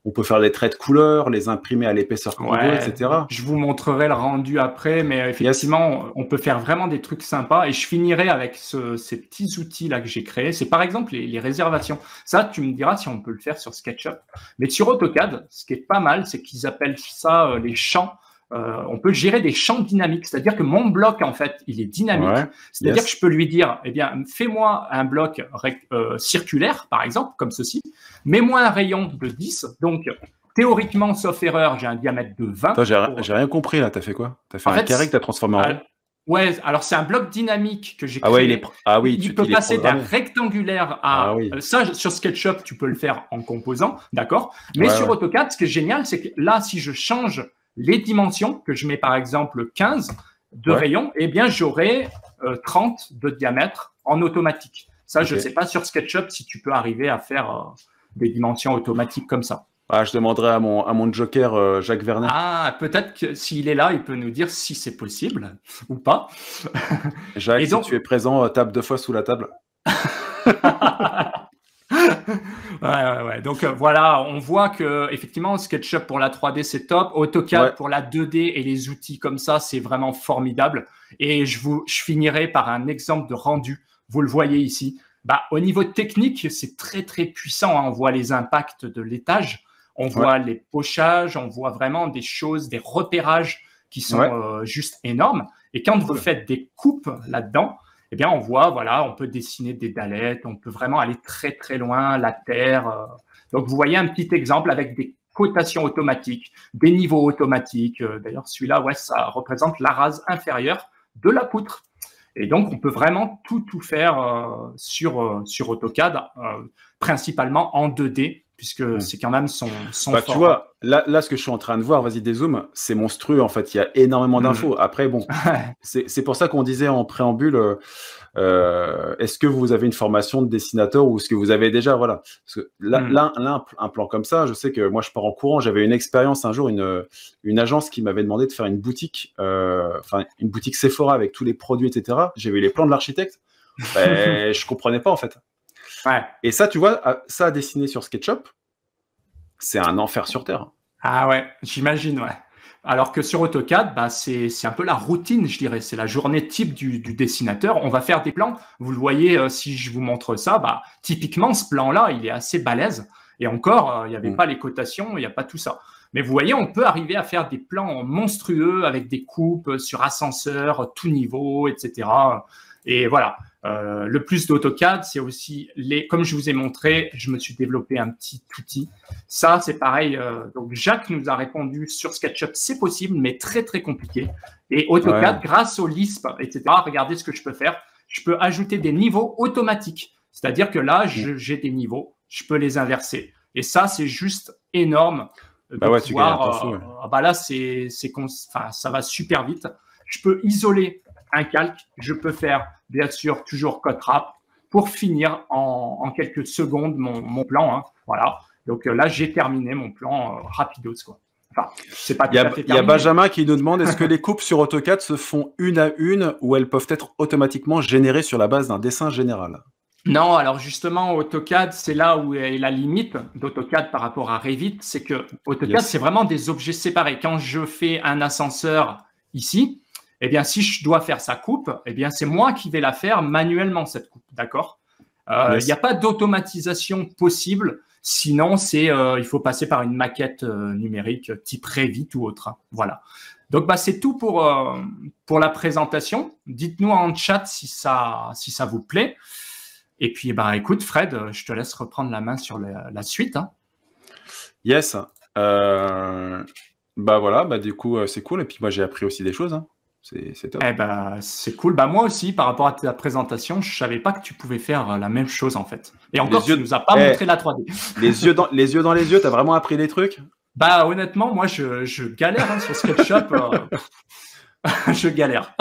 on peut faire des traits de couleur, les imprimer à l'épaisseur qu'on etc. Je vous montrerai le rendu après, mais effectivement, on peut faire vraiment des trucs sympas. Et je finirai avec ces petits outils-là que j'ai créés. C'est par exemple les, réservations. Ça, tu me diras si on peut le faire sur SketchUp. Mais sur AutoCAD, ce qui est pas mal, c'est qu'ils appellent ça euh, les champs euh, on peut gérer des champs dynamiques, c'est-à-dire que mon bloc, en fait, il est dynamique. c'est-à-dire que je peux lui dire, eh bien, fais-moi un bloc euh, circulaire, par exemple, comme ceci, mets-moi un rayon de 10. Donc, théoriquement, sauf erreur, j'ai un diamètre de 20. J'ai rien compris là, t'as fait quoi T'as fait un carré que t'as transformé en euh, rond Ouais, alors c'est un bloc dynamique que j'ai créé. Ah, ouais, il est... ah oui, il tu peux passer d'un rectangulaire à. Ah ça, sur SketchUp, tu peux le faire en composant, d'accord Mais sur AutoCAD, ce qui est génial, c'est que là, si je change les dimensions, que je mets par exemple 15 de rayon, eh bien j'aurai 30 euh, de diamètre en automatique. Ça, je ne sais pas sur SketchUp si tu peux arriver à faire euh, des dimensions automatiques comme ça. Ah, je demanderai à mon, à mon joker euh, Jacques Vernet. Ah, peut-être que s'il est là, il peut nous dire si c'est possible ou pas. Jacques, tu es présent, table deux fois sous la table. Donc euh, voilà, on voit que effectivement SketchUp pour la 3D c'est top, AutoCAD pour la 2D et les outils comme ça c'est vraiment formidable. Et je vous, finirai par un exemple de rendu. Vous le voyez ici. Bah, au niveau technique c'est très très puissant. Hein. On voit les impacts de l'étage, on voit les pochages, on voit vraiment des choses, des repérages qui sont euh, juste énormes. Et quand vous faites des coupes là-dedans, eh on voit, voilà, on peut dessiner des dalettes, on peut vraiment aller très très loin, la Terre. Euh. Donc, vous voyez un petit exemple avec des cotations automatiques, des niveaux automatiques. Euh. D'ailleurs, celui-là, ouais, ça représente la rase inférieure de la poutre. Et donc, on peut vraiment tout tout faire euh, sur, sur AutoCAD, principalement en 2D, puisque c'est quand même son, Tu vois, là, ce que je suis en train de voir, vas-y, dézoome, c'est monstrueux, en fait. Il y a énormément mm. d'infos. Après, bon, c'est pour ça qu'on disait en préambule, euh, euh, est-ce que vous avez une formation de dessinateur ou est-ce que vous avez déjà, voilà. Parce que là, mm. un plan comme ça, je sais que moi, je pars en courant. J'avais une expérience un jour, une, une agence qui m'avait demandé de faire une boutique, euh, enfin, une boutique Sephora avec tous les produits, etc. j'ai vu les plans de l'architecte. Ben, je comprenais pas, en fait. Et ça, tu vois, euh, ça à dessiner sur SketchUp, c'est un enfer sur Terre. Ah ouais, j'imagine, ouais. Alors que sur AutoCAD, bah, c'est un peu la routine, je dirais. C'est la journée type du, dessinateur. On va faire des plans. Vous le voyez, euh, si je vous montre ça, bah, typiquement, ce plan-là, il est assez balèze. Et encore, euh, il n'y avait mm. pas les cotations, il n'y a pas tout ça. Mais vous voyez, on peut arriver à faire des plans monstrueux avec des coupes sur ascenseur, tout niveau, etc. Et voilà. Euh, le plus d'AutoCAD, c'est aussi les. Comme je vous ai montré, je me suis développé un petit outil. Ça, c'est pareil. Euh, donc Jacques nous a répondu sur SketchUp, c'est possible, mais très très compliqué. Et AutoCAD, grâce au Lisp, etc. Regardez ce que je peux faire. Je peux ajouter des niveaux automatiques. C'est-à-dire que là, mm. j'ai des niveaux, je peux les inverser. Et ça, c'est juste énorme. Euh, bah ouais, ah bah là, c'est, enfin, ça va super vite. Je peux isoler un calque. Je peux faire, bien sûr, toujours code rap pour finir en, quelques secondes mon, plan. Hein. voilà. Donc euh, là, j'ai terminé mon plan rapide euh, rapidos. Enfin, c'est pas. Il y, a Benjamin qui nous demande est-ce que les coupes sur AutoCAD se font une à une ou elles peuvent être automatiquement générées sur la base d'un dessin général Non, alors justement, AutoCAD, c'est là où est la limite d'AutoCAD par rapport à Revit, c'est que AutoCAD, c'est vraiment des objets séparés. Quand je fais un ascenseur ici, eh bien, si je dois faire sa coupe, eh bien, c'est moi qui vais la faire manuellement, cette coupe. D'accord euh, Il n'y a pas d'automatisation possible. Sinon, c'est euh, il faut passer par une maquette euh, numérique type Revit ou autre. Hein. Voilà. Donc bah, c'est tout pour, pour la présentation. Dites-nous en chat si ça, si ça vous plaît. Et puis bah écoute Fred, je te laisse reprendre la main sur la, suite. Hein. Yes. bah voilà, bah, du coup c'est cool. Et puis moi j'ai appris aussi des choses. Hein. C'est top. Eh ben, c'est cool. Bah, moi aussi, par rapport à ta présentation, je savais pas que tu pouvais faire euh, la même chose en fait. Et encore, les tu ne nous as pas eh. montré la 3D. les, yeux dans, les yeux tu as vraiment appris des trucs Bah, honnêtement, moi, je, galère hein, sur SketchUp. Euh. je galère.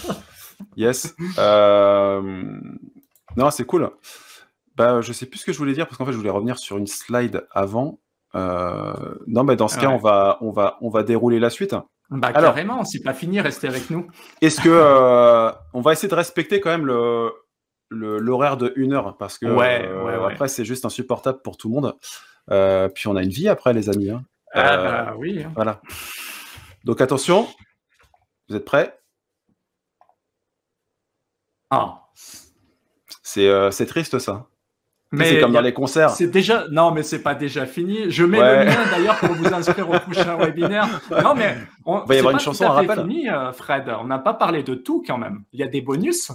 yes. Euh, non, c'est cool. Bah, je sais plus ce que je voulais dire parce qu'en fait, je voulais revenir sur une slide avant. Non, mais dans ce ah cas, on, va, on, va, on va dérouler la suite. Bah, Alors, carrément, c'est pas fini, restez avec nous. Est-ce que euh, on va essayer de respecter quand même le l'horaire de une heure parce que euh, après c'est juste insupportable pour tout le monde. Euh, puis on a une vie après, les amis. Hein. Ah bah oui. Hein. Voilà. Donc attention, vous êtes prêts Ah. C'est triste ça. Mais c'est comme dans les concerts. C'est déjà non, mais c'est pas déjà fini. Je mets le lien d'ailleurs pour vous inscrire au prochain webinaire. Non, mais on va y avoir une chanson à rappel. Fini, euh, Fred, on n'a pas parlé de tout quand même. Il y a des bonus.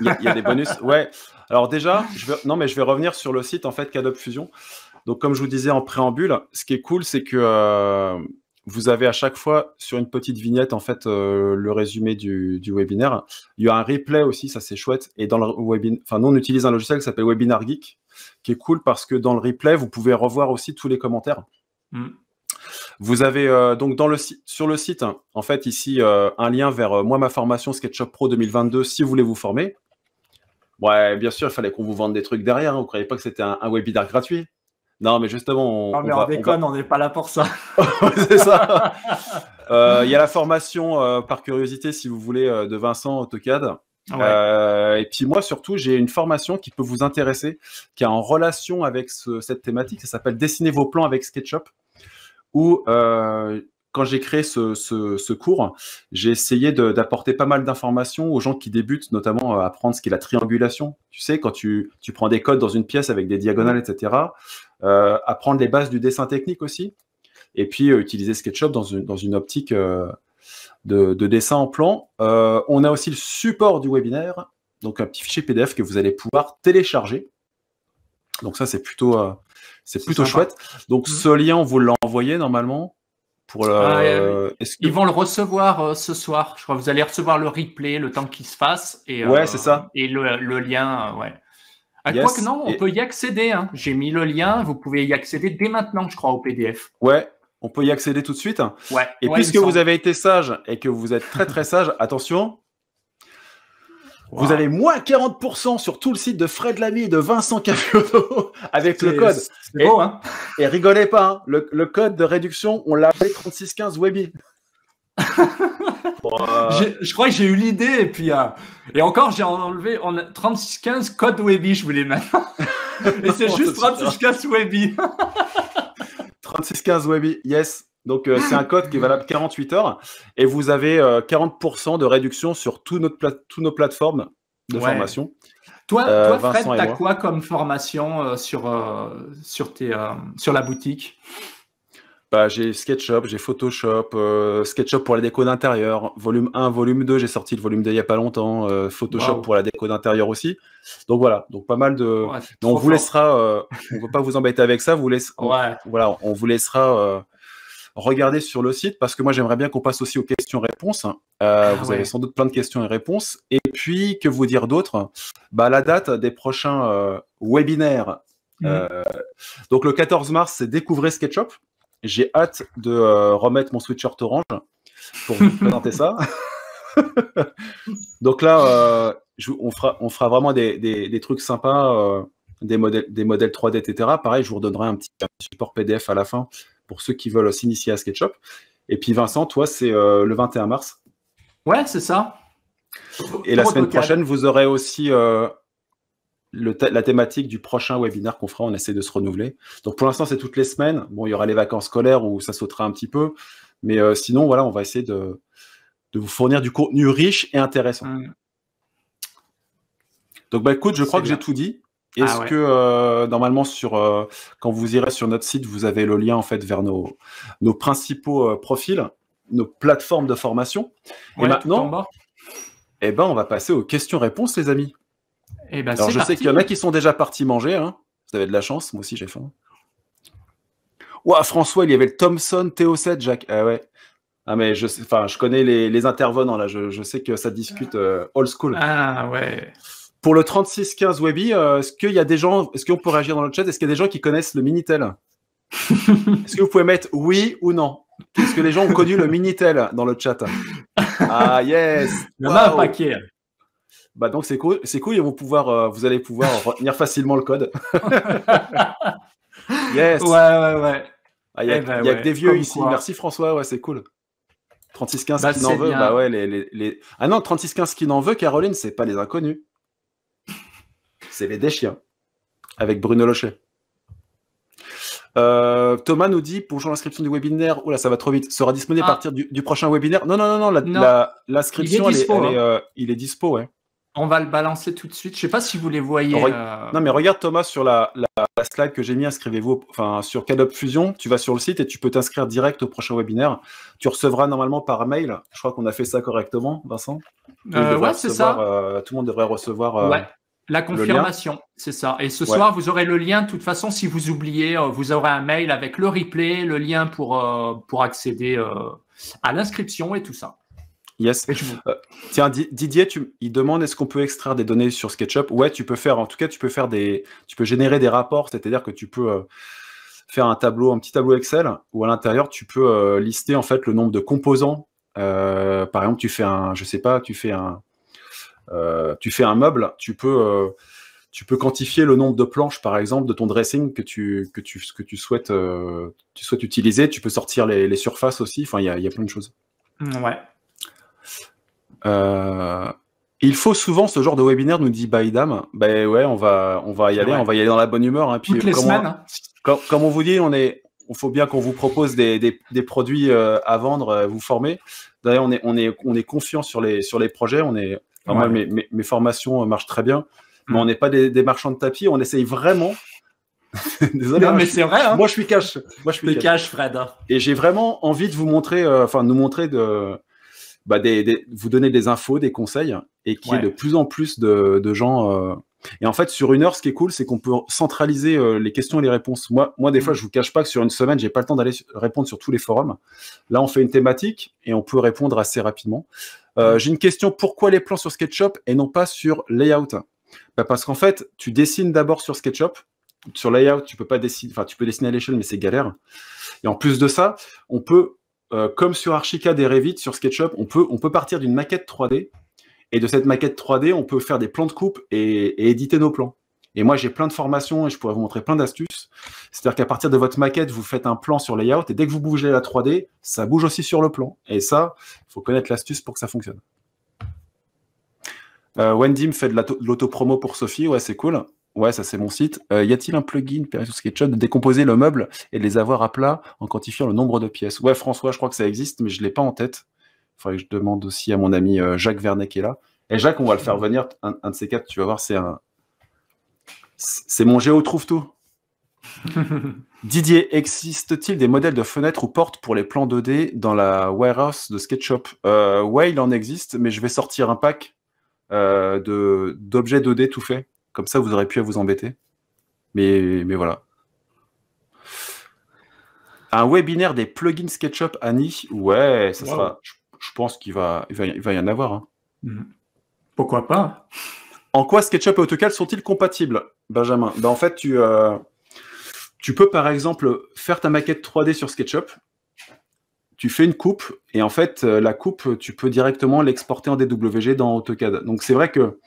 Il y a, des bonus. Ouais. Alors déjà, je vais, non, mais je vais revenir sur le site en fait Cadop Fusion. Donc comme je vous disais en préambule, ce qui est cool, c'est que euh, vous avez à chaque fois sur une petite vignette en fait euh, le résumé du, webinaire. Il y a un replay aussi, ça c'est chouette. Et dans le webinaire, enfin nous on utilise un logiciel qui s'appelle Webinar Geek, qui est cool parce que dans le replay vous pouvez revoir aussi tous les commentaires. Mm. Vous avez euh, donc dans le sur le site en fait ici euh, un lien vers moi ma formation SketchUp Pro 2022 si vous voulez vous former. Ouais, bien sûr, il fallait qu'on vous vende des trucs derrière. Hein. Vous ne croyez pas que c'était un, un webinar gratuit non, mais justement. On, non, mais on, déconne, on n'est pas là pour ça. c'est ça. Euh, il y a la formation, euh, par curiosité, si vous voulez, euh, de Vincent AutoCAD. et puis moi, surtout, j'ai une formation qui peut vous intéresser, qui est en relation avec cette thématique. Ça s'appelle Dessiner vos plans avec SketchUp. Où, quand j'ai créé ce, cours, j'ai essayé d'apporter pas mal d'informations aux gens qui débutent, notamment à apprendre ce qu'est la triangulation. Tu sais, quand tu, tu prends des codes dans une pièce avec des diagonales, etc apprendre euh, les bases du dessin technique aussi, et puis euh, utiliser SketchUp dans une, optique euh, de, dessin en plan. on a aussi le support du webinaire, donc un petit fichier PDF que vous allez pouvoir télécharger. Donc ça, c'est plutôt, plutôt chouette. Donc mm. ce lien, vous l'envoyez normalement pour ah, Ils vont le recevoir ce soir. Je crois que vous allez recevoir le replay, le temps qu'il se fasse. Et, ouais, c'est ça. Et le, le lien, ouais. Ah, quoi que non, on peut y accéder. Hein. J'ai mis le lien, vous pouvez y accéder dès maintenant, je crois, au PDF. Ouais, on peut y accéder tout de suite. et puisque vous avez été sage et que vous êtes très très sage, attention, vous avez moins 40% sur tout le site de Fred Lamy et de Vincent Cavioto avec le code. C'est et, hein Et rigolez pas, hein, le, code de réduction, on l'a fait 3615 Webby. Euh, je crois que j'ai eu l'idée et puis euh, et encore j'ai enlevé en 3615 code Webby je voulais maintenant et c'est juste 3615 Webby 3615 Webby yes donc euh, c'est un code qui est valable 48 heures et vous avez 40% de réduction sur tout notre toutes nos plateformes de formation toi, toi Fred t'as quoi comme formation sur sur tes sur la boutique bah, j'ai SketchUp, j'ai Photoshop, euh, SketchUp pour la déco d'intérieur, volume 1, volume 2, j'ai sorti le volume 2 il n'y a pas longtemps, euh, Photoshop pour la déco d'intérieur aussi. Donc voilà, donc pas mal de. on vous laissera, euh, on ne pas vous embêter avec ça, vous voilà, on vous laissera regarder sur le site parce que moi j'aimerais bien qu'on passe aussi aux questions-réponses. Ah vous avez sans doute plein de questions et réponses. Et puis, que vous dire d'autre bah, La date des prochains webinaires. Mmh. donc le 14 mars, c'est Découvrez SketchUp. J'ai hâte de euh, remettre mon sweatshirt orange pour vous présenter ça. Donc là, euh, on, fera, vraiment des, trucs sympas, euh, des, modèles, 3D, etc. Pareil, je vous redonnerai un petit, support PDF à la fin pour ceux qui veulent s'initier à SketchUp. Et puis Vincent, toi, c'est le 21 mars. Ouais, c'est ça. Et la semaine prochaine, vous aurez aussi la thématique du prochain webinaire qu'on fera, on essaie de se renouveler. Donc pour l'instant, c'est toutes les semaines. Bon, il y aura les vacances scolaires où ça sautera un petit peu. Mais euh, sinon, voilà, on va essayer de, vous fournir du contenu riche et intéressant. Donc bah, écoute, je crois que j'ai tout dit. Ah Est-ce que euh, normalement sur euh, quand vous irez sur notre site, vous avez le lien en fait vers nos, principaux profils, nos plateformes de formation. et maintenant, eh ben on va passer aux questions-réponses, les amis. Eh ben, Alors je sais qu'il y en a qui sont déjà partis manger. Hein. Vous avez de la chance, moi aussi j'ai faim. Ouah, François, il y avait le Thomson Théo 7 Jacques. Ah ouais. Ah mais je, sais, je connais les, intervenants là, je, sais que ça discute all euh, old school. Ah ouais. Pour le 3615 Webby, euh, est-ce qu'il y a des gens, est-ce qu'on peut réagir dans le chat Est-ce qu'il y a des gens qui connaissent le Minitel Est-ce que vous pouvez mettre oui ou non Est-ce que les gens ont connu le Minitel dans le chat Ah yes Il y en a un paquet. Hein. Bah, donc c'est cool, c'est cool, euh, vous allez pouvoir retenir facilement le code. yes. Ouais, ouais, ouais. Ah, il n'y eh ben a, que des vieux ici. Merci François, ouais, c'est cool. 3615 bah, qui n'en veut, bah ouais, les, les, les... Ah non, 3615 qui n'en veut, Caroline, c'est pas les inconnus. C'est les déchiens. Avec Bruno Locher. Euh, Thomas nous dit pour l'inscription du webinaire. Oh ça va trop vite. Sera disponible à ah. partir du, prochain webinaire. Non, non, non, non. l'inscription, est dispo. Hein. Euh, il est dispo ouais. On va le balancer tout de suite. Je ne sais pas si vous les voyez. Euh, non, mais regarde Thomas sur la, slide que j'ai mis. Inscrivez-vous. Enfin, sur Cadop Fusion, tu vas sur le site et tu peux t'inscrire direct au prochain webinaire. Tu recevras normalement par mail. Je crois qu'on a fait ça correctement, Vincent. Euh, c'est ça. Euh, tout le monde devrait recevoir. La confirmation, c'est ça. Et ce soir, vous aurez le lien. De toute façon, si vous oubliez, vous aurez un mail avec le replay, le lien pour, pour accéder à l'inscription et tout ça. Yes. Euh, tiens, Didier, il demande est-ce qu'on peut extraire des données sur SketchUp Ouais, tu peux faire. En tout cas, tu peux faire des, tu peux générer des rapports, c'est-à-dire que tu peux euh, faire un tableau, un petit tableau Excel, où à l'intérieur tu peux euh, lister en fait le nombre de composants. par exemple, tu fais un, je sais pas, tu fais un, tu fais un meuble, tu peux, tu peux quantifier le nombre de planches, par exemple, de ton dressing que tu, que tu, que tu souhaites, tu souhaites utiliser. Tu peux sortir les, surfaces aussi. Enfin, il y a, y a plein de choses. Ouais, euh, il faut souvent ce genre de webinaire nous dit Baïdam, ben bah ouais, on va, on va y aller, on va y aller dans la bonne humeur. Hein, Toutes les hein. comme semaines. On, comme, on vous dit, on est, il faut bien qu'on vous propose des, des, produits euh, à vendre, euh, vous former. D'ailleurs, on est, on est, on est confiant sur les, sur les projets. On est, mes, mes, formations marchent très bien, mais mm. on n'est pas des, marchands de tapis. On essaye vraiment. Désolé. Non, hein, mais c'est vrai. Moi, je suis cash. Moi, je suis cash. Fred. Et j'ai vraiment envie de vous montrer, enfin, de nous montrer de bah, des, vous donner des infos, des conseils, et qu'il y ait de plus en plus de, de gens. Euh, et en fait, sur une heure, ce qui est cool, c'est qu'on peut centraliser euh, les questions et les réponses. Moi, moi des mm. fois, je vous cache pas que sur une semaine, j'ai pas le temps d'aller répondre sur tous les forums. Là, on fait une thématique et on peut répondre assez rapidement. Euh, mm. j'ai une question pourquoi les plans sur SketchUp et non pas sur Layout bah, Parce qu'en fait, tu dessines d'abord sur SketchUp. Sur Layout, tu peux pas dessiner, enfin, tu peux dessiner à l'échelle, mais c'est galère. Et en plus de ça, on peut euh, comme sur Archicad et Revit, sur SketchUp, on peut, on peut partir d'une maquette 3D. Et de cette maquette 3D, on peut faire des plans de coupe et, éditer nos plans. Et moi, j'ai plein de formations et je pourrais vous montrer plein d'astuces. C'est-à-dire qu'à partir de votre maquette, vous faites un plan sur layout et dès que vous bougez la 3D, ça bouge aussi sur le plan. Et ça, il faut connaître l'astuce pour que ça fonctionne. Euh, Wendy me fait de l'autopromo pour Sophie. Ouais, c'est cool. Ouais, ça c'est mon site. Euh, y a-t-il un plugin permettant SketchUp de décomposer le meuble et de les avoir à plat en quantifiant le nombre de pièces Ouais, François, je crois que ça existe, mais je ne l'ai pas en tête. Il faudrait que je demande aussi à mon ami euh, Jacques Vernet qui est là. Et Jacques, on va le faire venir, un, de ces quatre, tu vas voir, c'est un. C'est mon Géo Trouve Tout. Didier, existe-t-il des modèles de fenêtres ou portes pour les plans 2D dans la warehouse de SketchUp euh, Ouais, il en existe, mais je vais sortir un pack d'objets 2D tout faits comme ça, vous aurez pu à vous embêter. Mais, mais voilà. Un webinaire des plugins SketchUp Annie, ouais, ça sera. Je, pense qu'il va, il va, y en avoir. Hein. Mm. Pourquoi pas En quoi SketchUp et AutoCAD sont-ils compatibles, Benjamin ben, En fait, tu, euh, tu peux par exemple faire ta maquette 3D sur SketchUp. Tu fais une coupe et en fait, euh, la coupe, tu peux directement l'exporter en DWG dans AutoCAD. Donc c'est vrai que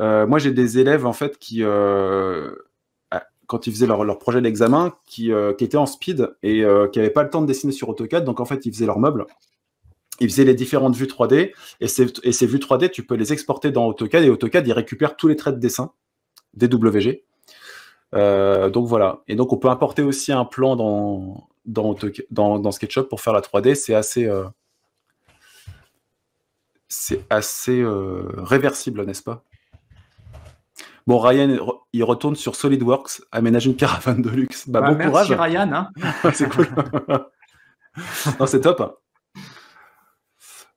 euh, moi, j'ai des élèves en fait qui, euh, ah, quand ils faisaient leur, projet d'examen, euh, qui, étaient en speed et qui n'avaient pas le temps de dessiner sur AutoCAD. Donc en fait, ils faisaient leur meuble, Ils faisaient les différentes vues 3D et ces, vues 3D, tu peux les exporter dans AutoCAD et AutoCAD, il récupère tous les traits de dessin des WG. donc voilà. Et donc on peut importer aussi un plan dans, SketchUp pour faire la 3D. C'est assez, c'est assez réversible, n'est-ce pas Bon, Ryan, il retourne sur SolidWorks, aménage une caravane de luxe. Bah, bah, bon merci courage. Ryan. Hein. c'est cool. non, c'est top.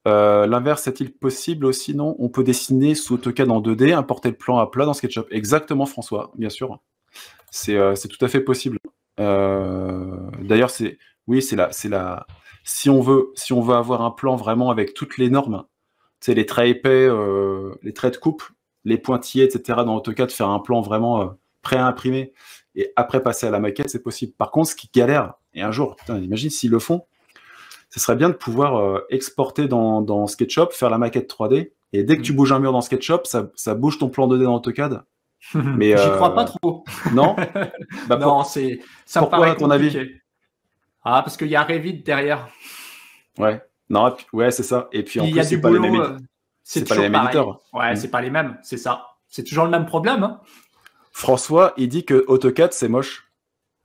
Euh, l'inverse est-il possible aussi Non, on peut dessiner sous AutoCAD en 2D, importer le plan à plat dans SketchUp. Exactement, François, bien sûr. C'est euh, tout à fait possible. Euh, d'ailleurs, c'est oui, c'est la, c'est la. Si on veut, si on veut avoir un plan vraiment avec toutes les normes, c'est les traits épais, les traits de coupe, les pointillés, etc., dans AutoCAD, faire un plan vraiment euh, pré prêt à imprimer et après passer à la maquette, c'est possible. Par contre, ce qui galère, et un jour, putain, imagine s'ils le font, ce serait bien de pouvoir euh, exporter dans, dans, SketchUp, faire la maquette 3D, et dès que tu mm. bouges un mur dans SketchUp, ça, ça bouge ton plan 2D dans AutoCAD. Mais j'y euh, crois pas trop. Non. Bah, non, c'est ça pourquoi, paraît à ton Ah, parce qu'il y a Revit derrière. Ouais. Non, ouais, c'est ça. Et puis en il plus, a pas boulot, les c'est pas les mêmes Ouais, mm. c'est pas les mêmes, c'est ça. C'est toujours le même problème. Hein. François, il dit que AutoCAD, c'est moche.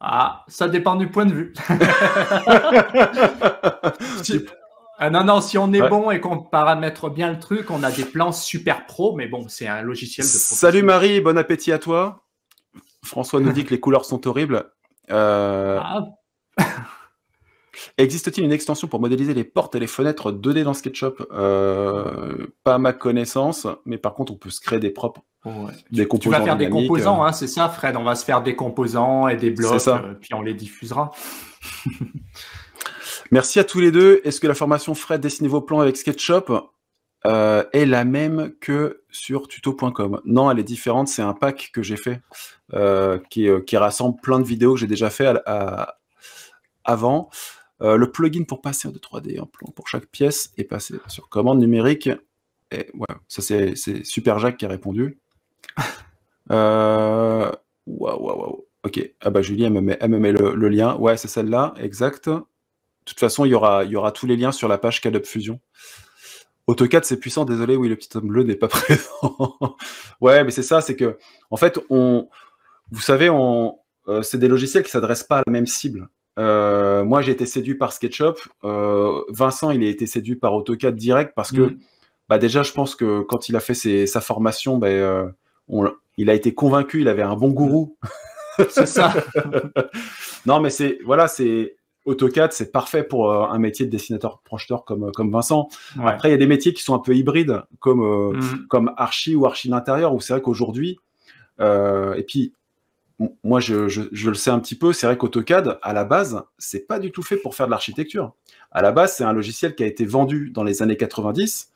Ah, ça dépend du point de vue. Euh, non, non, si on est bon et qu'on paramètre bien le truc, on a des plans super pro, mais bon, c'est un logiciel de Salut Marie, bon appétit à toi. François nous dit que les couleurs sont horribles. Euh, ah. Existe-t-il une extension pour modéliser les portes et les fenêtres données dans SketchUp euh, Pas à ma connaissance, mais par contre, on peut se créer des propres. ouais. vas faire des composants, euh. hein, c'est ça, Fred. On va se faire des composants et des blocs, euh, puis on les diffusera. Merci à tous les deux. Est-ce que la formation Fred dessinez vos plans avec SketchUp est la même que sur tuto.com. Non, elle est différente. C'est un pack que j'ai fait qui, rassemble plein de vidéos que j'ai déjà fait avant. Euh, le plugin pour passer de 3D en plan pour chaque pièce et passer sur commande numérique. Et ça c'est Super Jacques qui a répondu. Euh, waouh, waouh, waouh. Ok, ah bah Julie, elle me met, le, lien. Ouais, c'est celle-là, exact. De toute façon, il y aura, tous les liens sur la page Cadop Fusion. AutoCAD, c'est puissant, désolé, oui, le petit homme bleu n'est pas présent. ouais, mais c'est ça, c'est que, en fait, on, vous savez, on, euh, c'est des logiciels qui ne s'adressent pas à la même cible. Euh, moi, j'ai été séduit par SketchUp. Euh, Vincent, il a été séduit par AutoCAD direct parce que, mm. bah, déjà, je pense que quand il a fait sa formation, bah, euh, il a été convaincu, il avait un bon gourou. c'est ça. non, mais c'est, voilà, c'est. AutoCAD, c'est parfait pour un métier de dessinateur projeteur comme, comme Vincent. Après, il y a des métiers qui sont un peu hybrides, comme, mm. comme archi ou archi d'intérieur, où c'est vrai qu'aujourd'hui, et puis moi, je, le sais un petit peu, c'est vrai qu'AutoCAD, à la base, c'est pas du tout fait pour faire de l'architecture. À la base, c'est un logiciel qui a été vendu dans les années 90,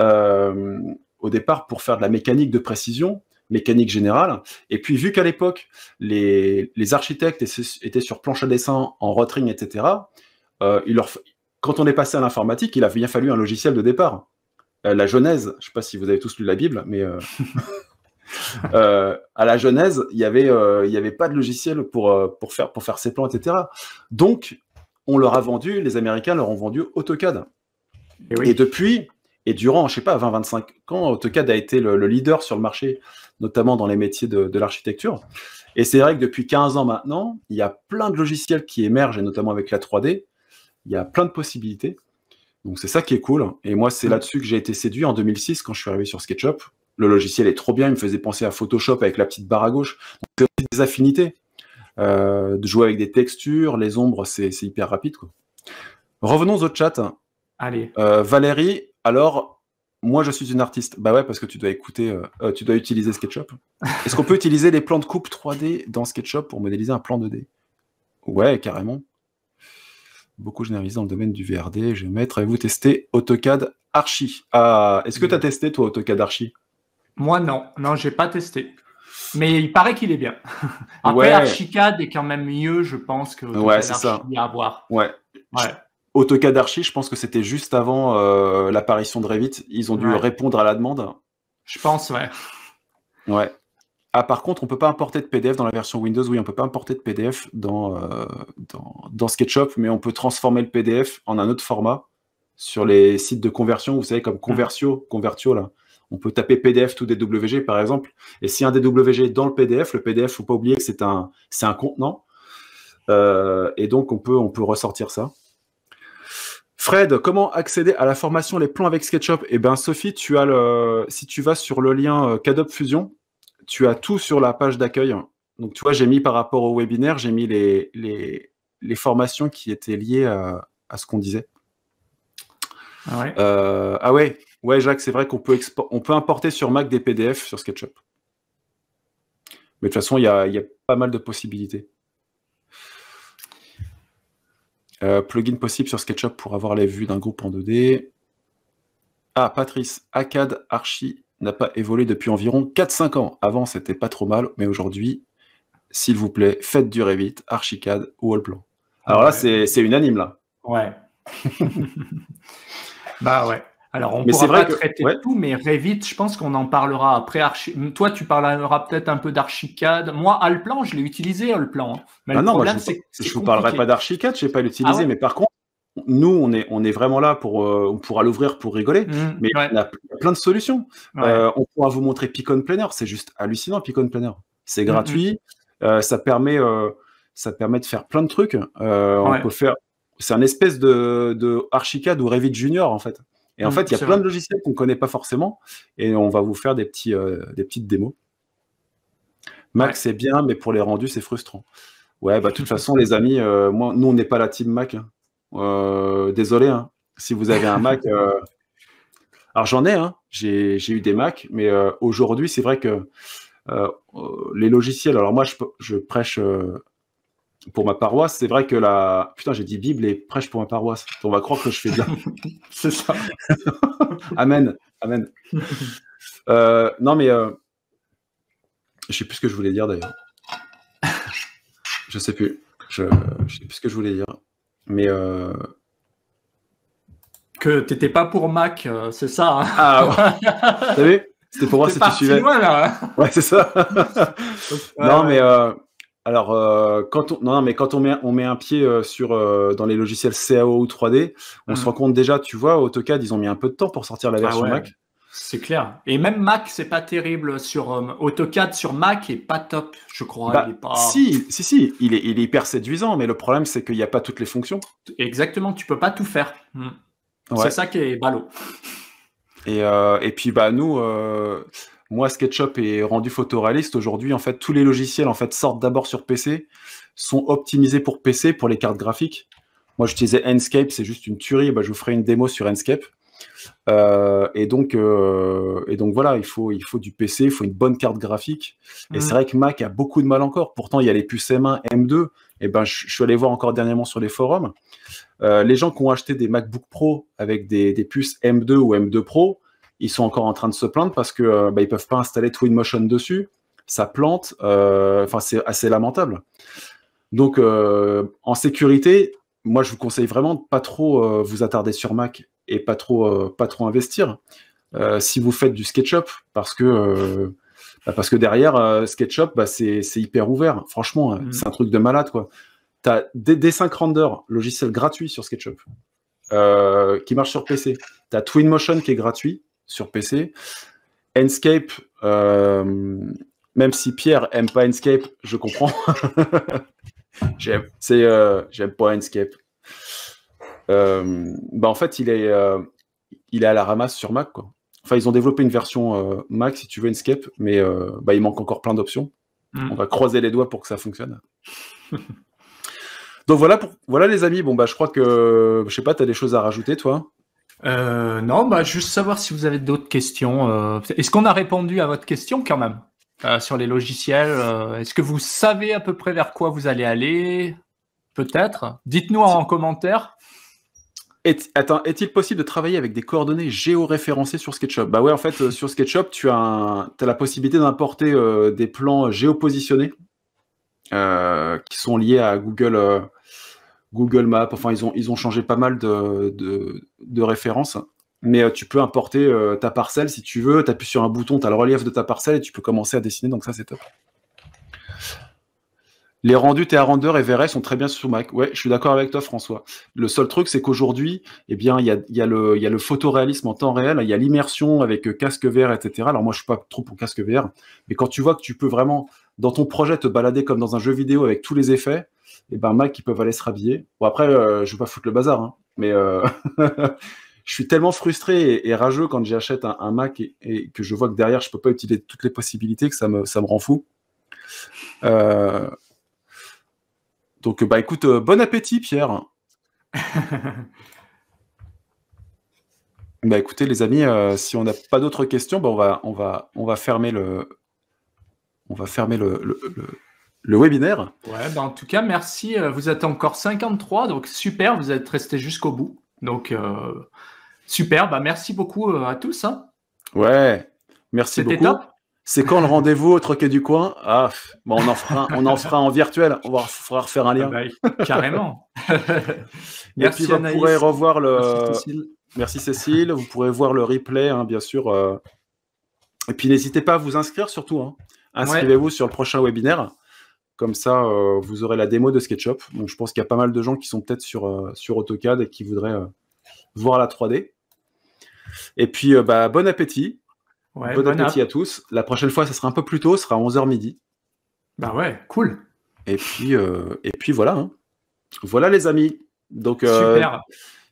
euh, au départ pour faire de la mécanique de précision, mécanique générale. Et puis, vu qu'à l'époque, les, architectes étaient sur planche à dessin, en rotring, etc., euh, leur, quand on est passé à l'informatique, il a bien fallu un logiciel de départ. Euh, la Genèse, je ne sais pas si vous avez tous lu la Bible, mais... Euh, à la Genèse, il n'y avait, euh, avait pas de logiciel pour, euh, faire, pour ses plans, etc. Donc, on leur a vendu, les Américains leur ont vendu AutoCAD. Et, depuis, et durant, je sais pas, 20-25 ans, AutoCAD a été le, leader sur le marché, notamment dans les métiers de, de l'architecture. Et c'est vrai que depuis 15 ans maintenant, il y a plein de logiciels qui émergent, et notamment avec la 3D. Il y a plein de possibilités. Donc c'est ça qui est cool. Et moi, c'est mmh. là-dessus que j'ai été séduit en 2006 quand je suis arrivé sur SketchUp. Le logiciel est trop bien, il me faisait penser à Photoshop avec la petite barre à gauche. des affinités. Euh, de jouer avec des textures, les ombres, c'est hyper rapide. Revenons au chat. Allez. Euh, Valérie, alors, moi je suis une artiste. Bah ouais, parce que tu dois écouter, euh, tu dois utiliser SketchUp. Est-ce qu'on peut utiliser les plans de coupe 3D dans SketchUp pour modéliser un plan 2D Ouais, carrément. Beaucoup généralisé dans le domaine du VRD, je vais mettre. Avez-vous testé AutoCAD Archi ah, Est-ce que tu as testé toi AutoCAD Archi moi, non. Non, j'ai pas testé. Mais il paraît qu'il est bien. Après, Archicad est quand même mieux, je pense, que ouais, c'est ça. Ouais. AutoCAD Archie, je pense que c'était juste avant euh, l'apparition de Revit. Ils ont dû répondre à la demande. Je pense, ouais. Ouais. Ah, par contre, on peut pas importer de PDF dans la version Windows. Oui, on peut pas importer de PDF euh, dans, dans, SketchUp, mais on peut transformer le PDF en un autre format sur les sites de conversion. Vous savez, comme Convertio, Convertio, là. On peut taper PDF tout DWG, par exemple. Et si un DWG est dans le PDF, le PDF, faut pas oublier que c'est un, un contenant. Euh, et donc, on peut, on peut ressortir ça. Fred, comment accéder à la formation Les plans avec SketchUp Eh bien, Sophie, tu as le, si tu vas sur le lien euh, Cadop Fusion, tu as tout sur la page d'accueil. Donc, tu vois, j'ai mis par rapport au webinaire, j'ai mis les, les, formations qui étaient liées à, ce qu'on disait. Ah ouais, euh, ah ouais Ouais, Jacques, c'est vrai qu'on peut, on peut importer sur Mac des PDF sur SketchUp. Mais de toute façon, il y a, pas mal de possibilités. Euh, plugin possible sur SketchUp pour avoir les vues d'un groupe en 2D. Ah, Patrice, ACAD Archi n'a pas évolué depuis environ 4-5 ans. Avant, c'était pas trop mal, mais aujourd'hui, s'il vous plaît, faites du Revit, Archicad ou Allplan. Alors là, c'est unanime, là. Ouais. bah ouais. Alors, on ne pourra pas traiter tout, mais Revit, je pense qu'on en parlera après. Toi, tu parleras peut-être un peu d'Archicad. Moi, Alplan, je l'ai utilisé, Alplan. Mais ah non, je ne vous parlerai pas d'Archicad, je vais pas l'utiliser. Ah mais par contre, nous, on est, vraiment là pour, euh, on pourra l'ouvrir, pour rigoler. Mmh, mais il y a plein de solutions. Euh, on pourra vous montrer Picon Planner. C'est juste hallucinant, Picon Planner. C'est mmh, gratuit. Mmh. Euh, ça, permet, ça permet de faire plein de trucs. On peut faire... C'est un espèce de, ou Revit Junior, en fait. Et en mm, fait, il y a plein de logiciels qu'on ne connaît pas forcément et on va vous faire des, petits, euh, des petites démos. Mac, c'est bien, mais pour les rendus, c'est frustrant. Ouais, bah, de toute façon, les amis, euh, moi, nous, on n'est pas la team Mac. Hein. Euh, désolé, hein. si vous avez un Mac. Alors, j'en ai, hein. j'ai eu des Mac, mais aujourd'hui, c'est vrai que les logiciels. Alors, moi, je, je prêche pour ma paroisse, c'est vrai que la. Putain, j'ai dit Bible et prêche pour ma paroisse. On va croire que je fais bien. c'est ça. Amen. Amen. Euh, non, mais. Euh... Je sais plus ce que je voulais dire d'ailleurs. Je sais plus. Je... sais plus ce que je voulais dire. Mais. Euh, que t'étais pas pour Mac, euh, c'est ça. Hein. ah, ouais. C'était pour moi si tu suivais. là. Ouais, c'est ça. non, mais. Alors, euh, quand on, non, non, mais quand on met, on met un pied euh, sur, euh, dans les logiciels CAO ou 3D, on se hmm. rend compte déjà, tu vois, AutoCAD, ils ont mis un peu de temps pour sortir la ah version Mac. C'est clair. Et même Mac, c'est pas terrible sur AutoCAD sur Mac est pas top, je crois. Bah, si, si, si, il est, hyper séduisant, mais le problème c'est qu'il n'y a pas toutes les fonctions. Exactement, tu peux pas tout faire. Hmm. C'est ça qui est ballot. Et, et puis bah nous, moi, SketchUp est rendu photoréaliste. Aujourd'hui, en fait, tous les logiciels en fait sortent d'abord sur PC, sont optimisés pour PC, pour les cartes graphiques. Moi, j'utilisais Enscape, c'est juste une tuerie. Bah, je vous ferai une démo sur Enscape. Euh, et, donc, euh, donc voilà, il faut, il faut du PC, il faut une bonne carte graphique. Et mm. c'est vrai que Mac a beaucoup de mal encore. Pourtant, il y a les puces M1, M2. Et ben, je, suis allé voir encore dernièrement sur les forums. Euh, les gens qui ont acheté des MacBook Pro avec des puces M2 ou M2 Pro, ils sont encore en train de se plaindre parce que ne euh, bah, ils peuvent pas installer Twinmotion dessus. Ça plante. Euh, enfin, c'est assez lamentable. Donc, euh, en sécurité, moi, je vous conseille vraiment de pas trop vous attarder sur Mac et pas trop, pas trop investir. si vous faites du SketchUp, parce que bah, parce que derrière, SketchUp, bah, c'est hyper ouvert. Franchement, mm. c'est un truc de malade. Tu as des dessins render, logiciel gratuit sur SketchUp, qui marche sur PC. Tu as Twinmotion qui est gratuit sur PC. Enscape, euh, même si Pierre aime pas Enscape, je comprends. j'aime, euh, j'aime pas Enscape. Euh, bah en fait, il est, il est à la ramasse sur Mac. Enfin, ils ont développé une version Mac, si tu veux, Enscape, mais bah, il manque encore plein d'options. Mm. On va croiser les doigts pour que ça fonctionne. Donc voilà, pour, voilà les amis. Bon, bah, je crois que, je sais pas, tu as des choses à rajouter, toi euh, non, bah, juste savoir si vous avez d'autres questions. Euh. Est-ce qu'on a répondu à votre question quand même euh, sur les logiciels Est-ce que vous savez à peu près vers quoi vous allez aller Peut-être. Dites-nous en commentaire. Est, est-il possible de travailler avec des coordonnées géoréférencées sur SketchUp Bah ouais, en fait, sur SketchUp, tu as, as la possibilité d'importer des plans géopositionnés qui sont liés à Google Google Maps. Enfin, ils ont, ils ont changé pas mal de, références. Mais euh, tu peux importer euh, ta parcelle si tu veux. Tu appuies sur un bouton, tu as le relief de ta parcelle et tu peux commencer à dessiner. Donc, ça, c'est top. Les rendus TA Render et VRS sont très bien sur Mac. Ouais, je suis d'accord avec toi, François. Le seul truc, c'est qu'aujourd'hui, eh bien, il y a, le photoréalisme en temps réel, il y a l'immersion avec euh, casque VR, etc. Alors moi, je suis pas trop pour casque VR, mais quand tu vois que tu peux vraiment, dans ton projet, te balader comme dans un jeu vidéo avec tous les effets, et ben Mac ils peuvent aller se rhabiller. Bon après je euh, je veux pas foutre le bazar, hein, mais euh, je suis tellement frustré et, rageux quand j'achète un, Mac et, que je vois que derrière je peux pas utiliser toutes les possibilités que ça me ça me rend fou. Euh, donc bah écoute bon appétit Pierre. bah écoutez les amis si on n'a pas d'autres questions bah, on va on va on va fermer le on va fermer le le webinaire. Ouais, ben, en tout cas, merci. Euh, vous êtes encore 53, donc super, vous êtes restés jusqu'au bout. Donc, euh, super, ben, merci beaucoup euh, à tous. Hein. Ouais, merci beaucoup. C'est quand le rendez-vous au Troquet du Coin Ah, on, en fera, on en fera en virtuel. On va, refaire un lien. Ah bah carrément. merci Et puis, Vous pourrez revoir le. Merci Cécile. Vous pourrez voir le replay, hein, bien sûr. Et puis n'hésitez pas à vous inscrire surtout. Hein. Inscrivez-vous sur le prochain webinaire. Comme ça, euh, vous aurez la démo de SketchUp. Donc, je pense qu'il y a pas mal de gens qui sont peut-être sur, euh, sur AutoCAD et qui voudraient euh, voir la 3D. Et puis, bah, bon appétit. bon, appétit à tous. La prochaine fois, ça sera un peu plus tôt, ce sera 11h midi. Bah ouais, cool. Et puis, et puis voilà. Hein. Voilà, les amis. Donc,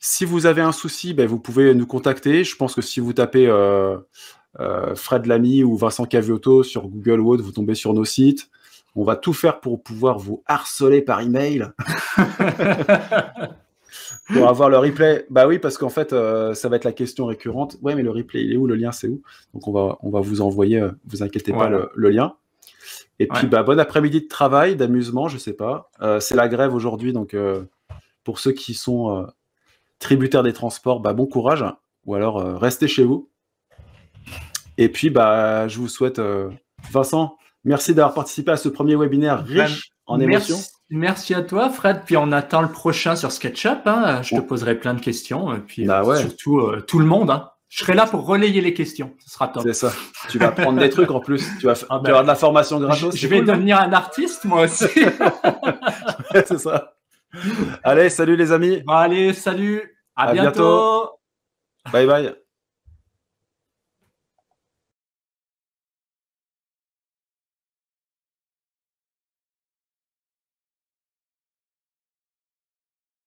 si vous avez un souci, ben, vous pouvez nous contacter. Je pense que si vous tapez. Fred Lamy ou Vincent Caviotto sur Google ou autre, vous tombez sur nos sites. On va tout faire pour pouvoir vous harceler par email. pour avoir le replay. Bah oui, parce qu'en fait, euh, ça va être la question récurrente. Ouais, mais le replay, il est où Le lien, c'est où Donc on va, on va vous envoyer, ne euh, vous inquiétez pas, le, lien. Et puis, bah, bon après-midi de travail, d'amusement, je sais pas. Euh, c'est la grève aujourd'hui, donc pour ceux qui sont tributaires des transports, bah, bon courage. Ou alors, restez chez vous. Et puis, bah, je vous souhaite, Vincent, Merci d'avoir participé à ce premier webinaire riche ben, en émotions. Merci, à toi, Fred. Puis on attend le prochain sur SketchUp. Hein. Je te oh. poserai plein de questions. Et euh, puis bah euh, surtout euh, tout le monde. Hein. Je serai là pour relayer les questions. Ce sera top. C'est ça. Tu vas prendre des trucs en plus. Tu vas, ah ben, avoir de la formation gratuite. Je, vais devenir un artiste moi aussi. c'est ça. Allez, salut les amis. allez, salut. À, bientôt. Bye bye.